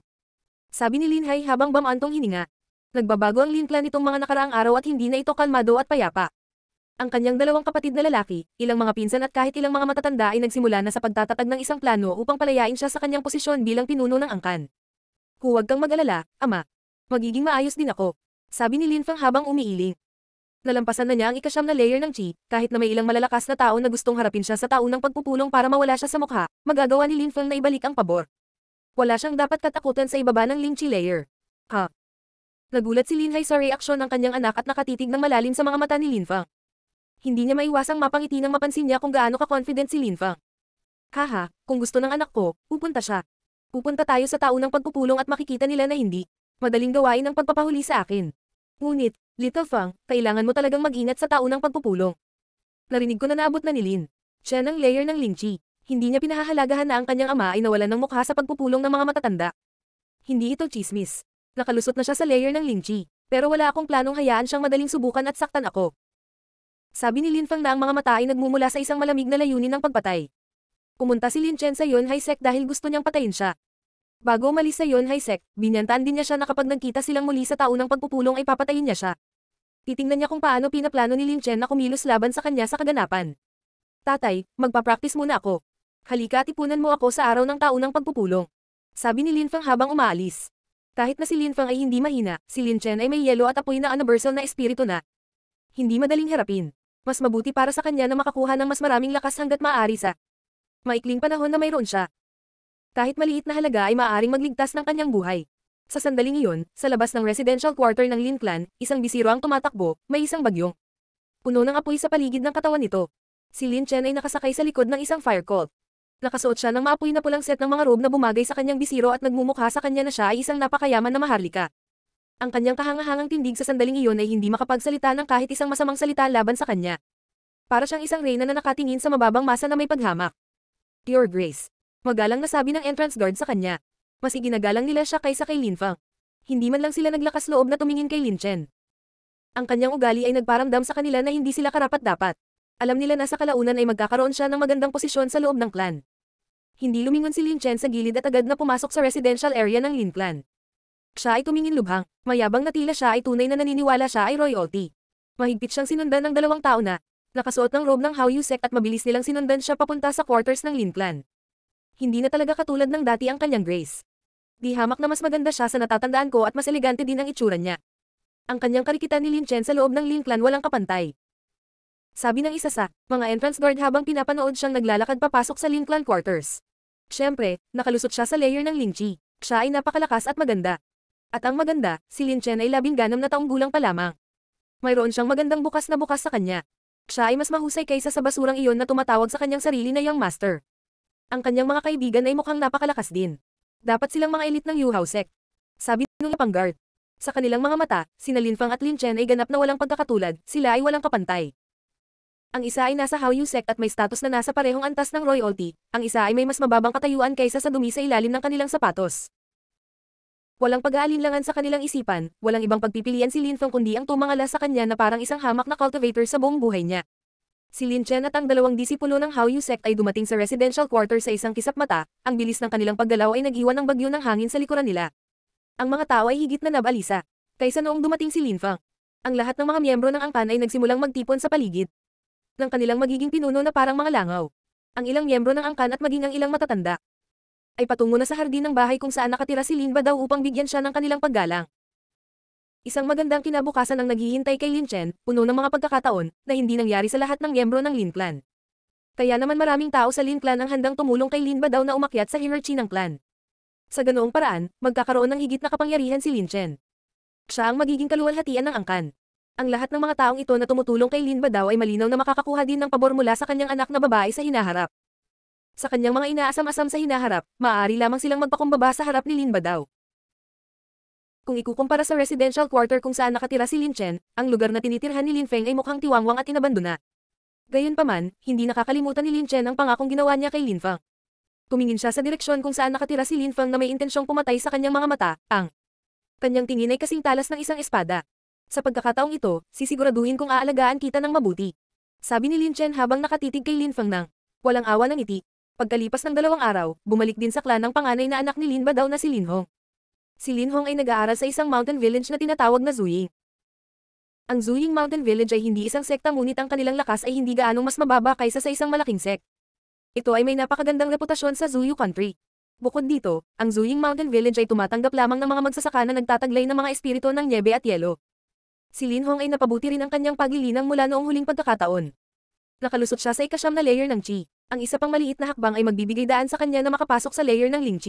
Sabi ni Linhay habang bamantong hininga. Nagbabago ang Linclan nitong mga nakaraang araw at hindi na ito kalmado at payapa. Ang kanyang dalawang kapatid na lalaki, ilang mga pinsan at kahit ilang mga matatanda ay nagsimula na sa pagtatatag ng isang plano upang palayain siya sa kanyang posisyon bilang pinuno ng angkan. Huwag kang mag-alala, ama. Magiging maayos din ako. Sabi ni Lin Linfang habang umiiling. Nalampasan na niya ang ikasyam na layer ng chi, kahit na may ilang malalakas na tao na gustong harapin siya sa taunang pagpupulong para mawala siya sa mukha, magagawa ni Lin Linfang na ibalik ang pabor. Wala siyang dapat katakutan sa ibaba ng Ling Chi layer. Ha? Nagulat si Lin Hai sa reaksyon ng kanyang anak at nakatitig ng malalim sa mga mata ni Lin Linfang. Hindi niya maiwasang mapangiti nang mapansin niya kung gaano ka-confident si Lin Linfang. Haha, kung gusto ng anak ko, pupunta siya. Pupunta tayo sa taunang pagpupulong at makikita nila na hindi. Madaling gawain ang pagpapahuli sa akin. Ngunit, Little Fang, kailangan mo talagang mag-ingat sa taunang pagpupulong. Narinig ko na naabot na ni Lin. Siya ng layer ng Lingchi. Hindi niya pinahahalagahan na ang kanyang ama ay nawalan ng mukha sa pagpupulong ng mga matatanda. Hindi ito chismis. Nakalusot na siya sa layer ng Lingchi, pero wala akong planong hayaan siyang madaling subukan at saktan ako. Sabi ni Lin Fang na ang mga mata ay nagmumula sa isang malamig na layunin ng pagpatay. Pumunta si Lin Chen sa Yon Haisek dahil gusto niyang patayin siya. Bago umalis sa Yon Haisek, binyantaan din niya siya na kapag nagkita silang muli sa taunang pagpupulong ay papatayin niya siya. Titingnan niya kung paano pinaplano ni Lin Chen na kumilos laban sa kanya sa kaganapan. Tatay, magpapractice muna ako. Halika at ipunan mo ako sa araw ng taunang pagpupulong. Sabi ni Lin Fang habang umaalis. Kahit na si Lin Fang ay hindi mahina, si Lin Chen ay may yelo at apoy na universal na espiritu na hindi madaling harapin. Mas mabuti para sa kanya na makakuha ng mas maraming lakas hanggat maaari sa maikling panahon na mayroon siya. Kahit maliit na halaga ay maaaring magligtas ng kanyang buhay. Sa sandaling iyon, sa labas ng residential quarter ng Lin Clan, isang bisiro ang tumatakbo, may isang bagyong. Puno ng apoy sa paligid ng katawan nito. Si Lin Chen ay nakasakay sa likod ng isang fire cult. Nakasuot siya ng maapoy na pulang set ng mga robe na bumagay sa kanyang bisiro at nagmumukha sa kanya na siya ay isang napakayaman na maharlika. Ang kanyang kahangahangang tindig sa sandaling iyon ay hindi makapagsalita ng kahit isang masamang salita laban sa kanya. Para siyang isang reyna na nakatingin sa mababang masa na may paghamak. Your Grace. Magalang na sabi ng entrance guard sa kanya. Mas iginagalang nila siya kaysa kay Lin Fang. Hindi man lang sila naglakas loob na tumingin kay Lin Chen. Ang kanyang ugali ay nagparamdam sa kanila na hindi sila karapat-dapat. Alam nila na sa kalaunan ay magkakaroon siya ng magandang posisyon sa loob ng clan. Hindi lumingon si Lin Chen sa gilid at agad na pumasok sa residential area ng Lin clan. Siya ay tumingin lubhang, mayabang na tila siya ay tunay na naniniwala siya ay royalty. Mahigpit siyang sinundan ng dalawang tao na, Nakasuot ng robe ng Hao Yusek at mabilis nilang sinundan siya papunta sa quarters ng Lin Clan. Hindi na talaga katulad ng dati ang kanyang grace. Di hamak na mas maganda siya sa natatandaan ko at mas elegante din ang itsura niya. Ang kanyang karikitan ni Lin Chen sa loob ng Lin Clan walang kapantay. Sabi ng isa sa mga entrance guard habang pinapanood siyang naglalakad papasok sa Lin Clan quarters. Siyempre, nakalusot siya sa layer ng Lin Chi. Siya ay napakalakas at maganda. At ang maganda, si Lin Chen ay labing ganam na taong gulang pa lamang. Mayroon siyang magandang bukas na bukas sa kanya. Siya ay mas mahusay kaysa sa basurang iyon na tumatawag sa kanyang sarili na Young Master. Ang kanyang mga kaibigan ay mukhang napakalakas din. Dapat silang mga elite ng Yuhausek. Sabi ng Lapanggard. Sa kanilang mga mata, sina Linfang at Lin Chen ay ganap na walang pagkakatulad, sila ay walang kapantay. Ang isa ay nasa Hao Sect at may status na nasa parehong antas ng royalty, ang isa ay may mas mababang katayuan kaysa sa dumi sa ilalim ng kanilang sapatos. Walang pag-aalinlangan sa kanilang isipan, walang ibang pagpipilian si Lin Feng kundi ang tumangala sa kanya na parang isang hamak na cultivator sa buong buhay niya. Si Lin Chen at ang dalawang disipulo ng Hao Yu sect ay dumating sa residential quarter sa isang kisap mata, ang bilis ng kanilang paggalaw ay nagiwan ng bagyo ng hangin sa likuran nila. Ang mga tao ay higit na nabalisa, kaysa noong dumating si Lin Feng. Ang lahat ng mga miyembro ng angkan ay nagsimulang magtipon sa paligid Nang kanilang magiging pinuno na parang mga langaw. Ang ilang miyembro ng angkan at maging ang ilang matatanda ay patungo na sa hardin ng bahay kung saan nakatira si Linba daw upang bigyan siya ng kanilang paggalang. Isang magandang kinabukasan ang naghihintay kay Lin Chen, puno ng mga pagkakataon na hindi nangyari sa lahat ng miyembro ng Lin Clan. Kaya naman maraming tao sa Lin Clan ang handang tumulong kay Linba daw na umakyat sa hierarchy ng clan. Sa ganoong paraan, magkakaroon ng higit na kapangyarihan si Lin Chen. Siya ang magiging kaluwalhatian ng angkan. Ang lahat ng mga taong ito na tumutulong kay Linba daw ay malinaw na makakakuha din ng pabor mula sa kanyang anak na babae sa hinaharap. Sa kanyang mga inaasam-asam sa hinaharap, maaari lamang silang magpakumbaba sa harap ni Lin Badao. Kung ikukumpara sa residential quarter kung saan nakatira si Lin Chen, ang lugar na tinitirhan ni Lin Feng ay mukhang tiwangwang at inabandona. Gayunpaman, hindi nakakalimutan ni Lin Chen ang pangakong ginawa niya kay Lin Feng. Tumingin siya sa direksyon kung saan nakatira si Lin Feng na may intensyong pumatay sa kanyang mga mata, ang kanyang tingin ay kasing talas ng isang espada. Sa pagkakataong ito, sisiguraduhin kong aalagaan kita ng mabuti. Sabi ni Lin Chen habang nakatitig kay Lin Feng nang walang awa ng ngiti. Pagkalipas ng dalawang araw, bumalik din sa klan ng panganay na anak ni Linba daw na si Linhong. Si Linhong ay nag-aaral sa isang mountain village na tinatawag na Zuying. Ang Zuying Mountain Village ay hindi isang sekta ngunit ang kanilang lakas ay hindi gaanong mas mababa kaysa sa isang malaking sekt. Ito ay may napakagandang reputasyon sa Zuyu Country. Bukod dito, ang Zuying Mountain Village ay tumatanggap lamang ng mga magsasaka na nagtataglay ng mga espirito ng niebe at yelo. Si Lin Hong ay napabuti rin ang kanyang paglilinang mula noong huling pagkakataon. Nakalusot siya sa ikasyam na layer ng chi. Ang isa pang maliit na hakbang ay magbibigay daan sa kanya na makapasok sa layer ng Ling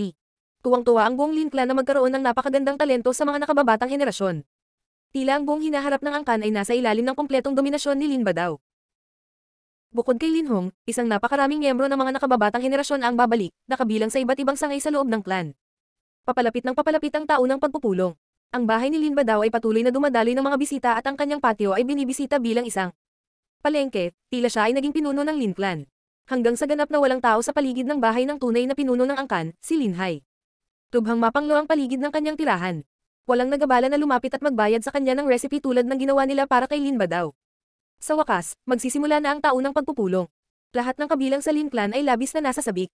Tuwang-tuwa ang buong Lin Clan na magkaroon ng napakagandang talento sa mga nakababatang henerasyon. Tila ang buong hinaharap ng angkan ay nasa ilalim ng kompletong dominasyon ni Lin Badao. Bukod kay Lin Hong, isang napakaraming miyembro ng mga nakababatang henerasyon ang babalik, nakabilang sa iba't ibang sangay sa loob ng clan. Papalapit ng papalapit ang taon ng pagpupulong. Ang bahay ni Lin Badao ay patuloy na dumadaloy ng mga bisita at ang kanyang patio ay binibisita bilang isang palengke, tila siya ay naging pinuno ng Lin Clan hanggang sa ganap na walang tao sa paligid ng bahay ng tunay na pinuno ng angkan, si Linhay. Tubhang mapanglo ang paligid ng kanyang tirahan. Walang nagabala na lumapit at magbayad sa kanya ng recipe tulad ng ginawa nila para kay Lin Badaw. Sa wakas, magsisimula na ang taunang pagpupulong. Lahat ng kabilang sa Lin clan ay labis na nasa sabik.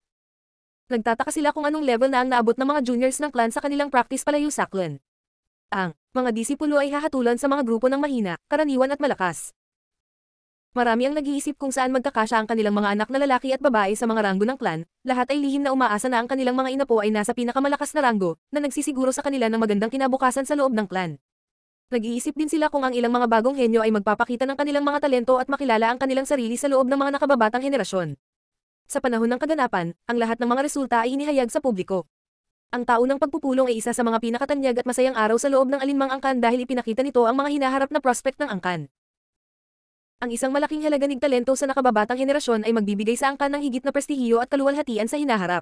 Nagtataka sila kung anong level na ang naabot ng mga juniors ng clan sa kanilang practice palayo sa clan. Ang mga disipulo ay hahatulan sa mga grupo ng mahina, karaniwan at malakas. Marami ang nag-iisip kung saan magkakasya ang kanilang mga anak na lalaki at babae sa mga ranggo ng clan, lahat ay lihim na umaasa na ang kanilang mga ina po ay nasa pinakamalakas na ranggo, na nagsisiguro sa kanila ng magandang kinabukasan sa loob ng clan. Nag-iisip din sila kung ang ilang mga bagong henyo ay magpapakita ng kanilang mga talento at makilala ang kanilang sarili sa loob ng mga nakababatang henerasyon. Sa panahon ng kaganapan, ang lahat ng mga resulta ay inihayag sa publiko. Ang tao ng pagpupulong ay isa sa mga pinakatanyag at masayang araw sa loob ng alinmang angkan dahil ipinakita nito ang mga hinaharap na prospect ng angkan. Ang isang malaking halaga ng talento sa nakababatang henerasyon ay magbibigay sa angkan ng higit na prestihiyo at kaluwalhatian sa hinaharap.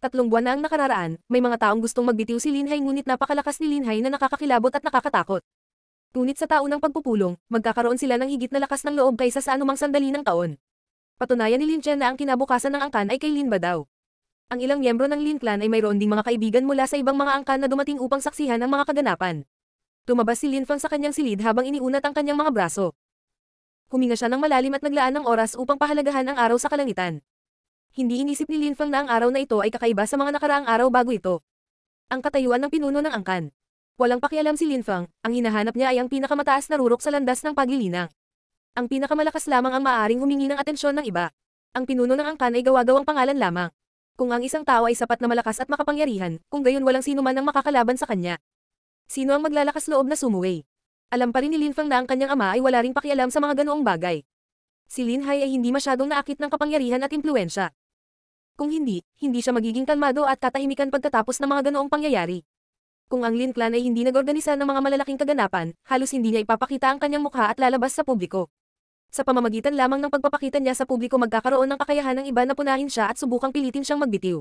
Tatlong buwan na ang nakararaan, may mga taong gustong magbitiw si Linhay ngunit napakalakas ni Linhay na nakakakilabot at nakakatakot. Ngunit sa ng pagpupulong, magkakaroon sila ng higit na lakas ng loob kaysa sa anumang sandali ng taon. Patunayan ni Lin Chen na ang kinabukasan ng angkan ay kay Lin ba daw. Ang ilang miyembro ng Lin clan ay mayroon ding mga kaibigan mula sa ibang mga angkan na dumating upang saksihan ang mga kaganapan. Tumabas si Lin Fang sa kanyang silid habang iniunat ang kanyang mga braso. Huminga siya ng malalim at naglaan ng oras upang pahalagahan ang araw sa kalangitan. Hindi inisip ni Lin Linfang na ang araw na ito ay kakaiba sa mga nakaraang araw bago ito. Ang katayuan ng pinuno ng angkan. Walang pakialam si Lin Linfang, ang hinahanap niya ay ang pinakamataas na rurok sa landas ng paglilinang. Ang pinakamalakas lamang ang maaring humingi ng atensyon ng iba. Ang pinuno ng angkan ay gawagawang pangalan lamang. Kung ang isang tao ay sapat na malakas at makapangyarihan, kung gayon walang sino man ang makakalaban sa kanya. Sino ang maglalakas loob na sumuway? alam pa rin ni Lin Fang na ang kanyang ama ay wala ring pakialam sa mga ganoong bagay. Si Lin Hai ay hindi masyadong naakit ng kapangyarihan at impluensya. Kung hindi, hindi siya magiging kalmado at tatahimikan pagkatapos ng mga ganoong pangyayari. Kung ang Lin Clan ay hindi nagorganisa ng mga malalaking kaganapan, halos hindi niya ipapakita ang kanyang mukha at lalabas sa publiko. Sa pamamagitan lamang ng pagpapakita niya sa publiko magkakaroon ng kakayahan ng iba na punahin siya at subukang pilitin siyang magbitiw.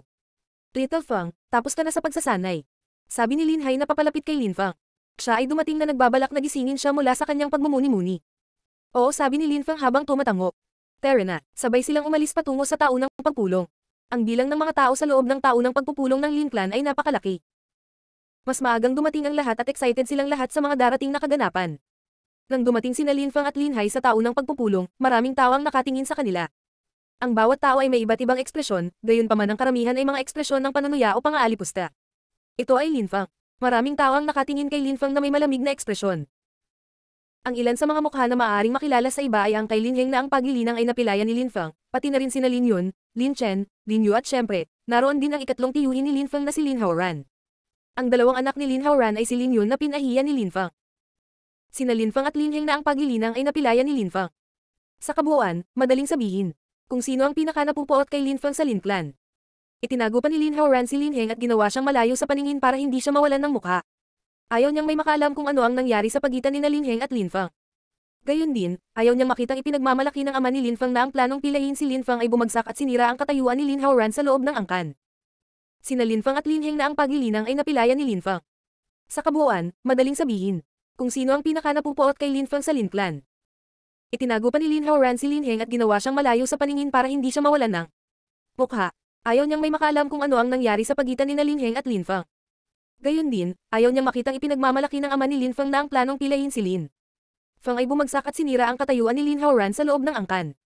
Little Fang, tapos ka na sa pagsasanay. Sabi ni Lin Hai na papalapit kay Lin Fang. Siya ay dumating na nagbabalak na gisingin siya mula sa kanyang pagmumuni-muni. Oo sabi ni Lin Feng habang tumatango. Terena, sabay silang umalis patungo sa taunang pagpulong. Ang bilang ng mga tao sa loob ng taunang pagpupulong ng Lin Clan ay napakalaki. Mas maagang dumating ang lahat at excited silang lahat sa mga darating na kaganapan. Nang dumating sina Lin Feng at Lin Hai sa taunang pagpupulong, maraming tao ang nakatingin sa kanila. Ang bawat tao ay may iba't ibang ekspresyon, gayon pa ang karamihan ay mga ekspresyon ng pananuya o pangaalipusta. Ito ay Lin Feng. Maraming tao ang nakatingin kay Lin Feng na may malamig na ekspresyon. Ang ilan sa mga mukha na maaring makilala sa iba ay ang kay Lin Heng na ang paglilinang ay napilayan ni Lin Feng, pati na rin sina Lin Yun, Lin Chen, Lin Yu at syempre, naroon din ang ikatlong tiyuhin ni Lin Feng na si Lin Haoran. Ang dalawang anak ni Lin Haoran ay si Lin Yun na pinahiya ni Lin Feng. Sina Lin Feng at Lin Heng na ang paglilinang ay napilayan ni Lin Feng. Sa kabuuan, madaling sabihin, kung sino ang pinaka napupuot kay Lin Feng sa Lin Clan. Itinago pa ni Lin Haoran si Lin Heng at ginawa siyang malayo sa paningin para hindi siya mawalan ng mukha. Ayaw niyang may makaalam kung ano ang nangyari sa pagitan ni na Lin Heng at Lin Fang. Gayun din, ayaw niyang makitang ipinagmamalaki ng ama ni Lin Fang na ang planong pilayin si Lin Fang ay bumagsak at sinira ang katayuan ni Lin Haoran sa loob ng angkan. Sina Lin Fang at Lin Heng na ang paglilinang ay napilayan ni Lin Fang. Sa kabuuan, madaling sabihin kung sino ang pinaka kay Lin Fang sa Lin Clan. Itinago pa ni Lin Haoran si Lin Heng at ginawa siyang malayo sa paningin para hindi siya mawalan ng mukha. Ayaw niyang may makaalam kung ano ang nangyari sa pagitan ni Nalingheng at Linfang. Gayon din, ayaw niyang makitang ipinagmamalaki ng ama ni Linfang na ang planong pilayin si Lin. Fang ay bumagsak at sinira ang katayuan ni Lin Haoran sa loob ng angkan.